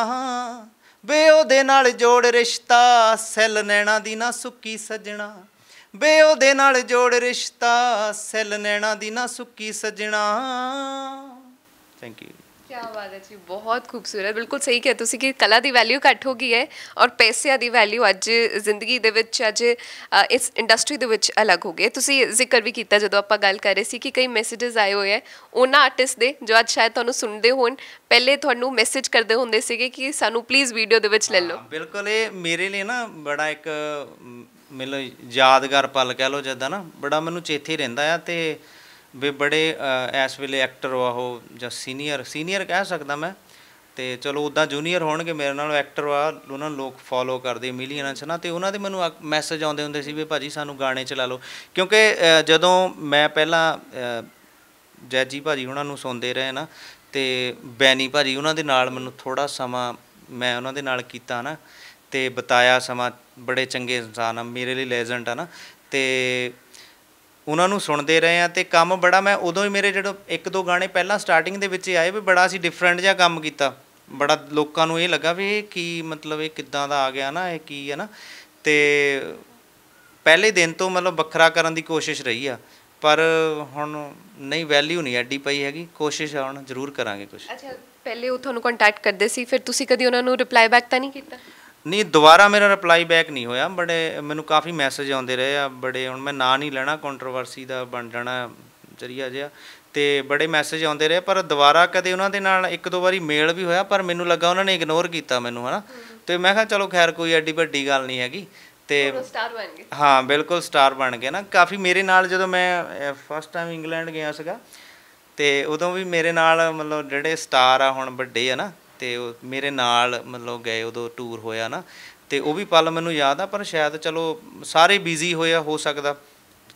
ਵੇ ਉਹਦੇ ਨਾਲ ਜੋੜ ਰਿਸ਼ਤਾ ਸੈਲ ਨੈਣਾ ਦੀ ਨਾ ਸੁੱਕੀ ਸੱਜਣਾ ਵੇ ਉਹਦੇ ਨਾਲ ਜੋੜ ਰਿਸ਼ਤਾ ਸੈਲ ਨੈਣਾ ਦੀ ਨਾ ਸੁੱਕੀ ਸੱਜਣਾ ਥੈਂਕ ਯੂ ਕਿਆ ਬਾਤ ਹੈ ਜੀ ਬਹੁਤ ਖੂਬਸੂਰਤ ਬਿਲਕੁਲ ਸਹੀ ਕਿਹਾ ਤੁਸੀਂ ਕਿ ਕਲਾ ਦੀ ਵੈਲਿਊ ਘੱਟ ਹੋ ਗਈ ਹੈ ਔਰ ਪੈਸਿਆਂ ਦੀ ਵੈਲਿਊ ਅੱਜ ਜ਼ਿੰਦਗੀ ਦੇ ਵਿੱਚ ਅੱਜ ਇਸ ਇੰਡਸਟਰੀ ਦੇ ਵਿੱਚ ਅਲੱਗ ਹੋ ਗਏ ਤੁਸੀਂ ਜ਼ਿਕਰ ਵੀ ਕੀਤਾ ਜਦੋਂ ਆਪਾਂ ਗੱਲ ਕਰ ਰਹੇ ਸੀ ਕਿ ਕਈ ਮੈਸੇजेस ਆਏ ਹੋਏ ਐ ਉਹਨਾਂ ਆਰਟਿਸਟ ਦੇ ਜੋ ਅੱਜ ਸ਼ਾਇਦ ਤੁਹਾਨੂੰ ਸੁਣਦੇ ਹੋਣ ਪਹਿਲੇ ਤੁਹਾਨੂੰ ਮੈਸੇਜ ਕਰਦੇ ਹੁੰਦੇ ਸੀਗੇ ਕਿ ਸਾਨੂੰ ਪਲੀਜ਼ ਵੀਡੀਓ ਦੇ ਵਿੱਚ ਲੈ ਲਓ ਬਿਲਕੁਲ ਇਹ ਮੇਰੇ ਲਈ ਨਾ ਬੜਾ ਇੱਕ ਮੈਨੂੰ ਯਾਦਗਾਰ ਪਲ ਕਹਿ ਲਓ ਜਦਾਂ ਨਾ ਬੜਾ ਮੈਨੂੰ ਚੇਤੇ ਰਹਿੰਦਾ ਆ ਤੇ ਵੀ ਬੜੇ ਇਸ ਵੇਲੇ ਐਕਟਰ ਵਾ ਉਹ ਜਾਂ ਸੀਨੀਅਰ ਸੀਨੀਅਰ ਕਹਿ ਸਕਦਾ ਮੈਂ ਤੇ ਚਲੋ ਉਦਾਂ ਜੂਨੀਅਰ ਹੋਣਗੇ ਮੇਰੇ ਨਾਲ ਐਕਟਰ ਵਾ ਉਹਨਾਂ ਨੂੰ ਲੋਕ ਫੋਲੋ ਕਰਦੇ ਮਿਲੀਅਨਾਂ ਚ ਨਾ ਤੇ ਉਹਨਾਂ ਦੇ ਮੈਨੂੰ ਮੈਸੇਜ ਆਉਂਦੇ ਹੁੰਦੇ ਸੀ ਵੀ ਭਾਜੀ ਸਾਨੂੰ ਗਾਣੇ ਚਲਾ ਲਓ ਕਿਉਂਕਿ ਜਦੋਂ ਮੈਂ ਪਹਿਲਾਂ ਜੈਜੀ ਭਾਜੀ ਉਹਨਾਂ ਨੂੰ ਸੁਣਦੇ ਰਹੇ ਨਾ ਤੇ ਬੈਨੀ ਭਾਜੀ ਉਹਨਾਂ ਦੇ ਨਾਲ ਮੈਨੂੰ ਥੋੜਾ ਸਮਾਂ ਮੈਂ ਉਹਨਾਂ ਦੇ ਨਾਲ ਕੀਤਾ ਨਾ ਤੇ ਬਤਾਇਆ ਸਮਾਂ ਬੜੇ ਚੰਗੇ ਇਨਸਾਨ ਆ ਮੇਰੇ ਲਈ ਲੈਜੈਂਡ ਆ ਨਾ ਤੇ ਉਹਨਾਂ ਨੂੰ ਸੁਣਦੇ ਰਹੇ ਆ ਤੇ ਕੰਮ ਬੜਾ ਮੈਂ ਉਦੋਂ ਹੀ ਮੇਰੇ ਜਿਹੜਾ ਇੱਕ ਦੋ ਗਾਣੇ ਪਹਿਲਾਂ ਸਟਾਰਟਿੰਗ ਦੇ ਵਿੱਚ ਆਏ ਵੀ ਬੜਾ ਸੀ ਡਿਫਰੈਂਟ ਜਿਹਾ ਕੰਮ ਕੀਤਾ ਬੜਾ ਲੋਕਾਂ ਨੂੰ ਇਹ ਲੱਗਾ ਵੀ ਇਹ ਕੀ ਮਤਲਬ ਇਹ ਕਿੱਦਾਂ ਦਾ ਆ ਗਿਆ ਨਾ ਇਹ ਕੀ ਹੈ ਨਾ ਤੇ ਪਹਿਲੇ ਦਿਨ ਤੋਂ ਮਤਲਬ ਵੱਖਰਾ ਕਰਨ ਦੀ ਕੋਸ਼ਿਸ਼ ਰਹੀ ਆ ਪਰ ਹੁਣ ਨਹੀਂ ਵੈਲਿਊ ਨਹੀਂ ਐਡੀ ਪਈ ਹੈਗੀ ਕੋਸ਼ਿਸ਼ ਹੁਣ ਜ਼ਰੂਰ ਕਰਾਂਗੇ ਕੁਝ ਅੱਛਾ ਪਹਿਲੇ ਉਹ ਤੁਹਾਨੂੰ ਕੰਟੈਕਟ ਕਰਦੇ ਸੀ ਫਿਰ ਤੁਸੀਂ ਕਦੀ ਉਹਨਾਂ ਨੂੰ ਰਿਪਲਾਈ ਬੈਕ ਤਾਂ ਨਹੀਂ ਕੀਤਾ ਨਹੀਂ ਦੁਬਾਰਾ ਮੇਰਾ ਰਿਪਲਾਈ ਬੈਕ ਨਹੀਂ ਹੋਇਆ ਬੜੇ ਮੈਨੂੰ ਕਾਫੀ ਮੈਸੇਜ ਆਉਂਦੇ ਰਹੇ ਆ ਬੜੇ ਹੁਣ ਮੈਂ ਨਾਂ ਨਹੀਂ ਲੈਣਾ ਕੰਟਰੋਵਰਸੀ ਦਾ ਬਣ ਜਾਣਾ ਜਰੀਆ ਜਿਆ ਤੇ ਬੜੇ ਮੈਸੇਜ ਆਉਂਦੇ ਰਹੇ ਪਰ ਦੁਬਾਰਾ ਕਦੇ ਉਹਨਾਂ ਦੇ ਨਾਲ ਇੱਕ ਦੋ ਵਾਰੀ ਮੇਲ ਵੀ ਹੋਇਆ ਪਰ ਮੈਨੂੰ ਲੱਗਾ ਉਹਨਾਂ ਨੇ ਇਗਨੋਰ ਕੀਤਾ ਮੈਨੂੰ ਹਨਾ ਤੇ ਮੈਂ ਕਿਹਾ ਚਲੋ ਖੈਰ ਕੋਈ ਐਡੀ ਵੱਡੀ ਗੱਲ ਨਹੀਂ ਹੈਗੀ ਤੇ ਸਟਾਰ ਬਣ ਗਏ ਹਾਂ ਬਿਲਕੁਲ ਸਟਾਰ ਬਣ ਗਏ ਨਾ ਕਾਫੀ ਮੇਰੇ ਨਾਲ ਜਦੋਂ ਮੈਂ ਫਸਟ ਟਾਈਮ ਇੰਗਲੈਂਡ ਗਿਆ ਸੀਗਾ ਤੇ ਉਦੋਂ ਵੀ ਮੇਰੇ ਨਾਲ ਮਤਲਬ ਜਿਹੜੇ ਸਟਾਰ ਆ ਹੁਣ ਵੱਡੇ ਆ ਨਾ ਤੇ ਮੇਰੇ ਨਾਲ ਮਤਲਬ ਗਏ ਉਦੋਂ ਟੂਰ ਹੋਇਆ ਨਾ ਤੇ ਉਹ ਵੀ ਪਲ ਮੈਨੂੰ ਯਾਦ ਆ ਪਰ ਸ਼ਾਇਦ ਚਲੋ ਸਾਰੇ ਬਿਜ਼ੀ ਹੋਇਆ ਹੋ ਸਕਦਾ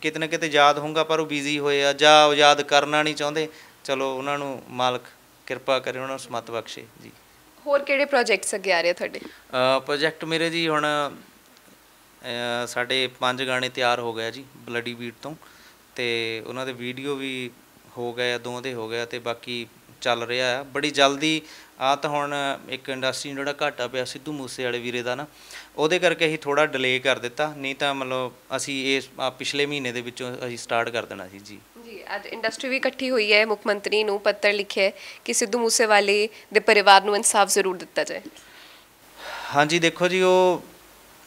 ਕਿਤਨੇ ਕਿਤੇ ਯਾਦ ਹੋਊਗਾ ਪਰ ਉਹ ਬਿਜ਼ੀ ਹੋਏ ਆ ਜਾਂ ਉਹ ਯਾਦ ਕਰਨਾ ਨਹੀਂ ਚਾਹੁੰਦੇ ਚਲੋ ਉਹਨਾਂ ਨੂੰ ਮਾਲਕ ਕਿਰਪਾ ਕਰੇ ਉਹਨਾਂ ਨੂੰ ਸਮਤ ਬਖਸ਼ੇ ਜੀ ਹੋਰ ਕਿਹੜੇ ਪ੍ਰੋਜੈਕਟਸ ਅੱਗੇ ਆ ਰਹੇ ਤੁਹਾਡੇ ਅ ਪ੍ਰੋਜੈਕਟ ਮੇਰੇ ਜੀ ਹੁਣ ਸਾਡੇ ਪੰਜ ਗਾਣੇ ਤਿਆਰ ਹੋ ਗਏ ਜੀ ਬਲੱਡੀ ਬੀਟ ਤੋਂ ਤੇ ਉਹਨਾਂ ਦੇ ਵੀਡੀਓ ਵੀ ਹੋ ਗਏ ਆ ਦੋਵਾਂ ਦੇ ਹੋ ਗਏ ਤੇ ਬਾਕੀ ਚੱਲ ਰਿਹਾ ਆ ਬੜੀ ਜਲਦੀ ਆ ਤਾਂ ਹੁਣ ਇੱਕ ਇੰਡਸਟਰੀ ਜਿਹੜਾ ਘਾਟਾ ਪਿਆ ਸਿੱਧੂ ਮੂਸੇ ਵਾਲੇ ਵੀਰੇ ਦਾ ਨਾ ਉਹਦੇ ਕਰਕੇ ਅਸੀਂ ਥੋੜਾ ਡਿਲੇ ਕਰ ਦਿੱਤਾ ਨਹੀਂ ਤਾਂ ਮਤਲਬ ਅਸੀਂ ਇਸ ਪਿਛਲੇ ਮਹੀਨੇ ਦੇ ਵਿੱਚੋਂ ਅਸੀਂ ਸਟਾਰਟ ਕਰ ਦੇਣਾ ਸੀ ਜੀ ਜੀ ਅੱਜ ਇੰਡਸਟਰੀ ਵੀ ਇਕੱਠੀ ਹੋਈ ਹੈ ਮੁੱਖ ਮੰਤਰੀ ਨੂੰ ਪੱਤਰ ਲਿਖਿਆ ਕਿ ਸਿੱਧੂ ਮੂਸੇ ਵਾਲੇ ਦੇ ਪਰਿਵਾਰ ਨੂੰ ਇਨਸਾਫ ਜ਼ਰੂਰ ਦਿੱਤਾ ਜਾਏ ਹਾਂਜੀ ਦੇਖੋ ਜੀ ਉਹ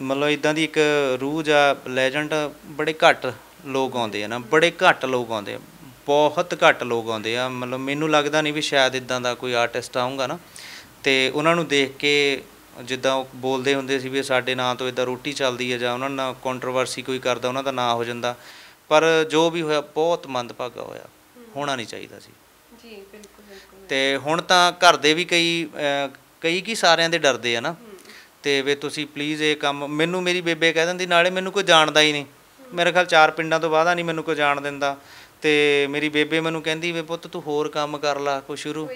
ਮਤਲਬ ਇਦਾਂ ਦੀ ਇੱਕ ਰੂਹ ਜਾਂ ਲੈਜੈਂਡ ਬੜੇ ਘੱਟ ਲੋਕ ਆਉਂਦੇ ਆ ਨਾ ਬੜੇ ਘੱਟ ਲੋਕ ਆਉਂਦੇ ਆ ਬਹੁਤ ਘੱਟ ਲੋਕ ਆਉਂਦੇ ਆ ਮਤਲਬ ਮੈਨੂੰ ਲੱਗਦਾ ਨਹੀਂ ਵੀ ਸ਼ਾਇਦ ਇਦਾਂ ਦਾ ਕੋਈ ਆਰਟਿਸਟ ਆਊਗਾ ਨਾ ਤੇ ਉਹਨਾਂ ਨੂੰ ਦੇਖ ਕੇ ਜਿੱਦਾਂ ਉਹ ਬੋਲਦੇ ਹੁੰਦੇ ਸੀ ਵੀ ਸਾਡੇ ਨਾਂ ਤੋਂ ਇਦਾਂ ਰੋਟੀ ਚੱਲਦੀ ਹੈ ਜਾਂ ਉਹਨਾਂ ਨਾਲ ਕੰਟਰੋਵਰਸੀ ਕੋਈ ਕਰਦਾ ਉਹਨਾਂ ਦਾ ਨਾਂ ਹੋ ਜਾਂਦਾ ਪਰ ਜੋ ਵੀ ਹੋਇਆ ਬਹੁਤ ਮੰਦਭਾਗਾ ਹੋਇਆ ਹੋਣਾ ਨਹੀਂ ਚਾਹੀਦਾ ਸੀ ਜੀ ਬਿਲਕੁਲ ਬਿਲਕੁਲ ਤੇ ਹੁਣ ਤਾਂ ਘਰ ਦੇ ਵੀ ਕਈ ਕਈ ਕੀ ਸਾਰਿਆਂ ਦੇ ਡਰਦੇ ਆ ਨਾ ਤੇ ਵੇ ਤੁਸੀਂ ਪਲੀਜ਼ ਇਹ ਕੰਮ ਮੈਨੂੰ ਮੇਰੀ ਬੇਬੇ ਕਹਿ ਦਿੰਦੀ ਨਾਲੇ ਮੈਨੂੰ ਕੋਈ ਜਾਣਦਾ ਹੀ ਨਹੀਂ ਮੇਰੇ ਖਿਆਲ ਚਾਰ ਪਿੰਡਾਂ ਤੋਂ ਬਾਅਦ ਆ ਨਹੀਂ ਮੈਨੂੰ ਕੋਈ ਜਾਣ ਦਿੰਦਾ ਤੇ ਮੇਰੀ ਬੇਬੇ ਮੈਨੂੰ ਕਹਿੰਦੀ ਵੇ ਪੁੱਤ ਤੂੰ ਹੋਰ ਕੰਮ ਕਰ ਲਾ ਕੋ ਸ਼ੁਰੂ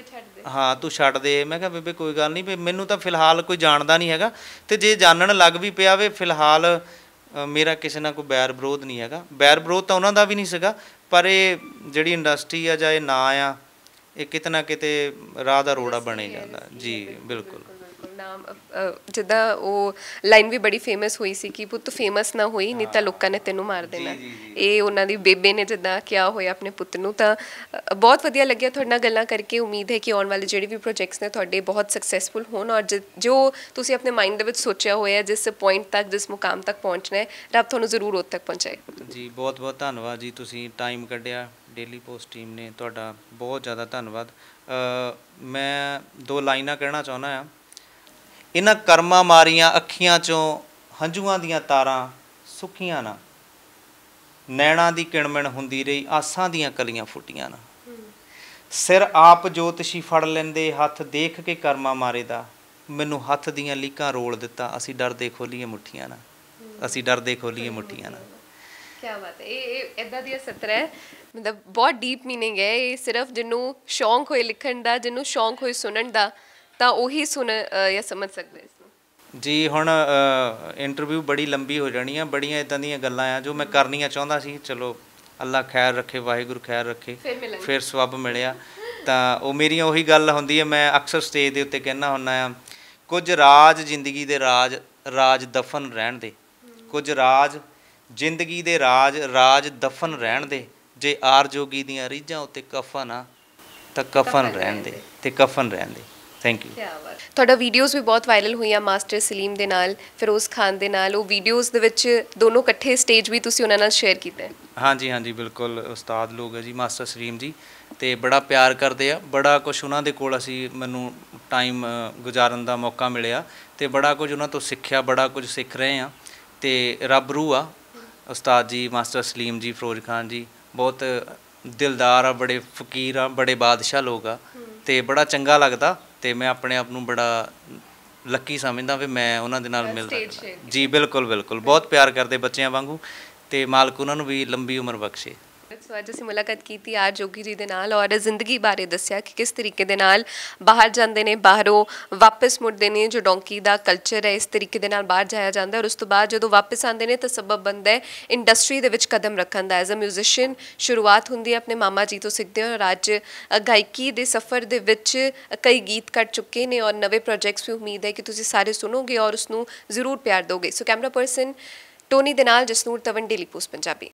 ਹਾਂ ਤੂੰ ਛੱਡ ਦੇ ਮੈਂ ਕਿਹਾ ਬੇਬੇ ਕੋਈ ਗੱਲ ਨਹੀਂ ਮੈਨੂੰ ਤਾਂ ਫਿਲਹਾਲ ਕੋਈ ਜਾਣਦਾ ਨਹੀਂ ਹੈਗਾ ਤੇ ਜੇ ਜਾਣਨ ਲੱਗ ਵੀ ਪਿਆ ਵੇ ਫਿਲਹਾਲ ਮੇਰਾ ਕਿਸੇ ਨਾਲ ਕੋਈ ਬੈਰ ਵਿਰੋਧ ਨਹੀਂ ਹੈਗਾ ਬੈਰ ਵਿਰੋਧ ਤਾਂ ਉਹਨਾਂ ਦਾ ਵੀ ਨਹੀਂ ਸੀਗਾ ਪਰ ਇਹ ਜਿਹੜੀ ਇੰਡਸਟਰੀ ਆ ਜਾਂ ਇਹ ਨਾਂ ਆ ਇਹ ਕਿਤਨਾ ਕਿਤੇ ਰਾਹ ਦਾ ਰੋੜਾ ਬਣੇ ਜਾਂਦਾ ਜੀ ਬਿਲਕੁਲ ਨਾਮ ਜਿੱਦਾਂ ਉਹ ਲਾਈਨ ਵੀ ਬੜੀ ਫੇਮਸ ਹੋਈ ਸੀ ਕਿ ਪੁੱਤ ਫੇਮਸ ਨਾ ਹੋਈ ਨਹੀਂ ਤਾਂ ਲੋਕਾਂ ਨੇ ਤੈਨੂੰ ਮਾਰ ਦੇਣਾ ਇਹ ਉਹਨਾਂ ਦੀ ਬੇਬੇ ਨੇ ਜਿੱਦਾਂ ਕਿਹਾ ਹੋਇਆ ਆਪਣੇ ਪੁੱਤ ਨੂੰ ਤਾਂ ਬਹੁਤ ਵਧੀਆ ਲੱਗਿਆ ਤੁਹਾਡੇ ਨਾਲ ਗੱਲਾਂ ਕਰਕੇ ਉਮੀਦ ਹੈ ਕਿ ਆਉਣ ਵਾਲੇ ਜਿਹੜੇ ਵੀ ਪ੍ਰੋਜੈਕਟਸ ਨੇ ਤੁਹਾਡੇ ਬਹੁਤ ਸਕਸੈਸਫੁਲ ਹੋਣ ਔਰ ਜੋ ਤੁਸੀਂ ਆਪਣੇ ਮਾਈਂਡ ਦੇ ਵਿੱਚ ਸੋਚਿਆ ਹੋਇਆ ਜਿਸ ਪੁਆਇੰਟ ਤੱਕ ਜਿਸ ਮੁਕਾਮ ਤੱਕ ਪਹੁੰਚਣਾ ਹੈ ਰੱਬ ਤੁਹਾਨੂੰ ਜ਼ਰੂਰ ਉਦ ਤੱਕ ਪਹੁੰਚਾਏ ਜੀ ਬਹੁਤ ਬਹੁਤ ਧੰਨਵਾਦ ਜੀ ਤੁਸੀਂ ਟਾਈਮ ਕੱਢਿਆ ਡੇਲੀ ਪੋਸਟ ਟੀਮ ਨੇ ਤੁਹਾਡਾ ਬਹੁਤ ਜ਼ਿਆਦਾ ਧੰਨਵਾਦ ਮੈਂ ਦੋ ਲਾਈਨਾਂ ਕਹਿਣਾ ਚਾਹੁੰਦਾ ਆ ਇਹਨਾਂ ਕਰਮਾਂ ਮਾਰੀਆਂ ਅੱਖੀਆਂ ਚੋਂ ਹੰਝੂਆਂ ਦੀਆਂ ਤਾਰਾਂ ਸੁੱਕੀਆਂ ਨਾ ਨੈਣਾ ਦੀ ਕਿਣਮਣ ਹੁੰਦੀ ਰਹੀ ਆਸਾਂ ਦੀਆਂ ਕਲੀਆਂ ਫੁੱਟੀਆਂ ਨਾ ਸਿਰ ਆਪ ਜੋਤਸ਼ੀ ਫੜ ਲੈਂਦੇ ਹੱਥ ਦੇਖ ਕੇ ਕਰਮਾ ਮਾਰੇ ਦਾ ਮੈਨੂੰ ਹੱਥ ਦੀਆਂ ਲੀਕਾਂ ਰੋਲ ਦਿੱਤਾ ਅਸੀਂ ਡਰਦੇ ਖੋਲੀਏ ਮੁੱਠੀਆਂ ਨਾ ਅਸੀਂ ਡਰਦੇ ਖੋਲੀਏ ਮੁੱਠੀਆਂ ਨਾ ਕੀ ਬਾਤ ਹੈ ਇਹ ਇਦਾਂ ਦੀ ਸਤਰ ਹੈ ਮਤਲਬ ਬਹੁਤ ਡੀਪ मीनिंग ਹੈ ਇਹ ਸਿਰਫ ਜਿਹਨੂੰ ਸ਼ੌਂਕ ਹੋਏ ਲਿਖਣ ਦਾ ਜਿਹਨੂੰ ਸ਼ੌਂਕ ਹੋਏ ਸੁਣਨ ਦਾ ਤਾਂ ਉਹੀ ਸੁਣ ਜਾਂ ਸਮਝ ਸਕਦੇ ਇਸ ਨੂੰ ਜੀ ਹੁਣ ਇੰਟਰਵਿਊ ਬੜੀ ਲੰਬੀ ਹੋ ਜਾਣੀ ਆ ਬੜੀਆਂ ਇਦਾਂ ਦੀਆਂ ਗੱਲਾਂ ਆ ਜੋ ਮੈਂ ਕਰਨੀਆਂ ਚਾਹੁੰਦਾ ਸੀ ਚਲੋ ਅੱਲਾ ਖੈਰ ਰੱਖੇ ਵਾਹਿਗੁਰੂ ਖੈਰ ਰੱਖੇ ਫਿਰ ਸਵੱਬ ਮਿਲਿਆ ਤਾਂ ਉਹ ਮੇਰੀਆਂ ਉਹੀ ਗੱਲ ਹੁੰਦੀ ਹੈ ਮੈਂ ਅਕਸਰ ਸਟੇਜ ਦੇ ਉੱਤੇ ਕਹਿਣਾ ਹੁੰਨਾ ਆ ਕੁਝ ਰਾਜ ਜ਼ਿੰਦਗੀ ਦੇ ਰਾਜ ਰਾਜ ਦਫਨ ਰਹਿਣ ਦੇ ਕੁਝ ਰਾਜ ਜ਼ਿੰਦਗੀ ਦੇ ਰਾਜ ਰਾਜ ਦਫਨ ਰਹਿਣ ਦੇ ਜੇ ਆਰ ਜੋਗੀ ਦੀਆਂ ਰੀਝਾਂ ਉੱਤੇ ਕਫਨ ਆ ਤਾਂ ਕਫਨ ਰਹਿਣ ਦੇ ਤੇ ਕਫਨ ਰਹਿਣ ਦੇ ਥੈਂਕ ਯੂ ਤੁਹਾਡਾ ਵੀਡੀਓਜ਼ ਵੀ ਬਹੁਤ ਵਾਇਰਲ ਹੋਈਆਂ ਮਾਸਟਰ ਸਲੀਮ ਦੇ ਨਾਲ ਫਿਰੋਜ਼ ਖਾਨ ਦੇ ਨਾਲ ਉਹ ਵੀਡੀਓਜ਼ ਦੇ ਵਿੱਚ ਦੋਨੋਂ ਇਕੱਠੇ ਸਟੇਜ ਵੀ ਤੁਸੀਂ ਉਹਨਾਂ ਨਾਲ ਸ਼ੇਅਰ ਕੀਤਾ ਹੈ ਹਾਂਜੀ ਹਾਂਜੀ ਬਿਲਕੁਲ ਉਸਤਾਦ ਲੋਕ ਹੈ ਜੀ ਮਾਸਟਰ ਸਲੀਮ ਜੀ ਤੇ ਬੜਾ ਪਿਆਰ ਕਰਦੇ ਆ ਬੜਾ ਕੁਝ ਉਹਨਾਂ ਦੇ ਕੋਲ ਅਸੀਂ ਮੈਨੂੰ ਟਾਈਮ ਗੁਜ਼ਾਰਨ ਦਾ ਮੌਕਾ ਮਿਲਿਆ ਤੇ ਬੜਾ ਕੁਝ ਉਹਨਾਂ ਤੋਂ ਸਿੱਖਿਆ ਬੜਾ ਕੁਝ ਸਿੱਖ ਰਹੇ ਆ ਤੇ ਰੱਬ ਰੂ ਆ ਉਸਤਾਦ ਜੀ ਮਾਸਟਰ ਸਲੀਮ ਜੀ ਫਿਰੋਜ਼ ਖਾਨ ਜੀ ਬਹੁਤ ਦਿਲਦਾਰ ਆ ਬੜੇ ਫਕੀਰ ਆ ਬੜੇ ਬਾਦਸ਼ਾਹ ਲੋਕ ਆ ਤੇ ਬੜਾ ਚੰਗਾ ਲੱਗਦਾ ਤੇ ਮੈਂ ਆਪਣੇ ਆਪ ਨੂੰ ਬੜਾ ਲੱਕੀ ਸਮਝਦਾ ਵੀ ਮੈਂ ਉਹਨਾਂ ਦੇ ਨਾਲ ਮਿਲ ਜੀ ਬਿਲਕੁਲ ਬਿਲਕੁਲ ਬਹੁਤ ਪਿਆਰ ਕਰਦੇ ਬੱਚਿਆਂ ਵਾਂਗੂ ਤੇ ਮਾਲਕ ਉਹਨਾਂ ਨੂੰ ਵੀ ਲੰਬੀ ਉਮਰ ਬਖਸ਼ੇ ਸੋ ਅੱਜ ਅਸੀਂ ਮੁਲਾਕਾਤ ਕੀਤੀ ਆਰ ਜੋਗੀ ਜੀ ਦੇ ਨਾਲ ਔਰ ਜ਼ਿੰਦਗੀ ਬਾਰੇ ਦੱਸਿਆ ਕਿ ਕਿਸ ਤਰੀਕੇ ਦੇ ਨਾਲ ਬਾਹਰ ਜਾਂਦੇ ਨੇ ਬਾਹਰੋਂ ਵਾਪਸ ਮੁੜਦੇ ਨੇ ਜੋ ਡੋਂਕੀ ਦਾ ਕਲਚਰ ਹੈ ਇਸ ਤਰੀਕੇ ਦੇ ਨਾਲ ਬਾਹਰ ਜਾਇਆ ਜਾਂਦਾ ਔਰ ਉਸ ਤੋਂ ਬਾਅਦ ਜਦੋਂ ਵਾਪਸ ਆਉਂਦੇ ਨੇ ਤਾਂ ਸਬਬ ਬੰਦਾ ਹੈ ਇੰਡਸਟਰੀ ਦੇ ਵਿੱਚ ਕਦਮ ਰੱਖਣ ਦਾ ਐਜ਼ ਅ 뮤జిਸ਼ੀਅਨ ਸ਼ੁਰੂਆਤ ਹੁੰਦੀ ਹੈ ਆਪਣੇ ਮਾਮਾ ਜੀ ਤੋਂ ਸਿੱਖਦੇ ਹੋ ਔਰ ਅੱਜ ਗਾਇਕੀ ਦੇ ਸਫ਼ਰ ਦੇ ਵਿੱਚ ਕਈ ਗੀਤ ਕੱਢ ਚੁੱਕੇ ਨੇ ਔਰ ਨਵੇਂ ਪ੍ਰੋਜੈਕਟਸ ਵੀ ਉਮੀਦ ਹੈ ਕਿ ਤੁਸੀਂ ਸਾਰੇ ਸੁਣੋਗੇ ਔਰ ਉਸ ਨੂੰ ਜ਼ਰੂਰ ਪਿਆਰ ਦੋਗੇ ਸੋ ਕੈਮਰਾ ਪਰਸਨ ਟੋਨੀ ਦੇ ਨਾਲ ਜਸਨੂਰ ਤਵਨ ਡੇਲੀ ਪੋਸਟ ਪੰਜਾਬੀ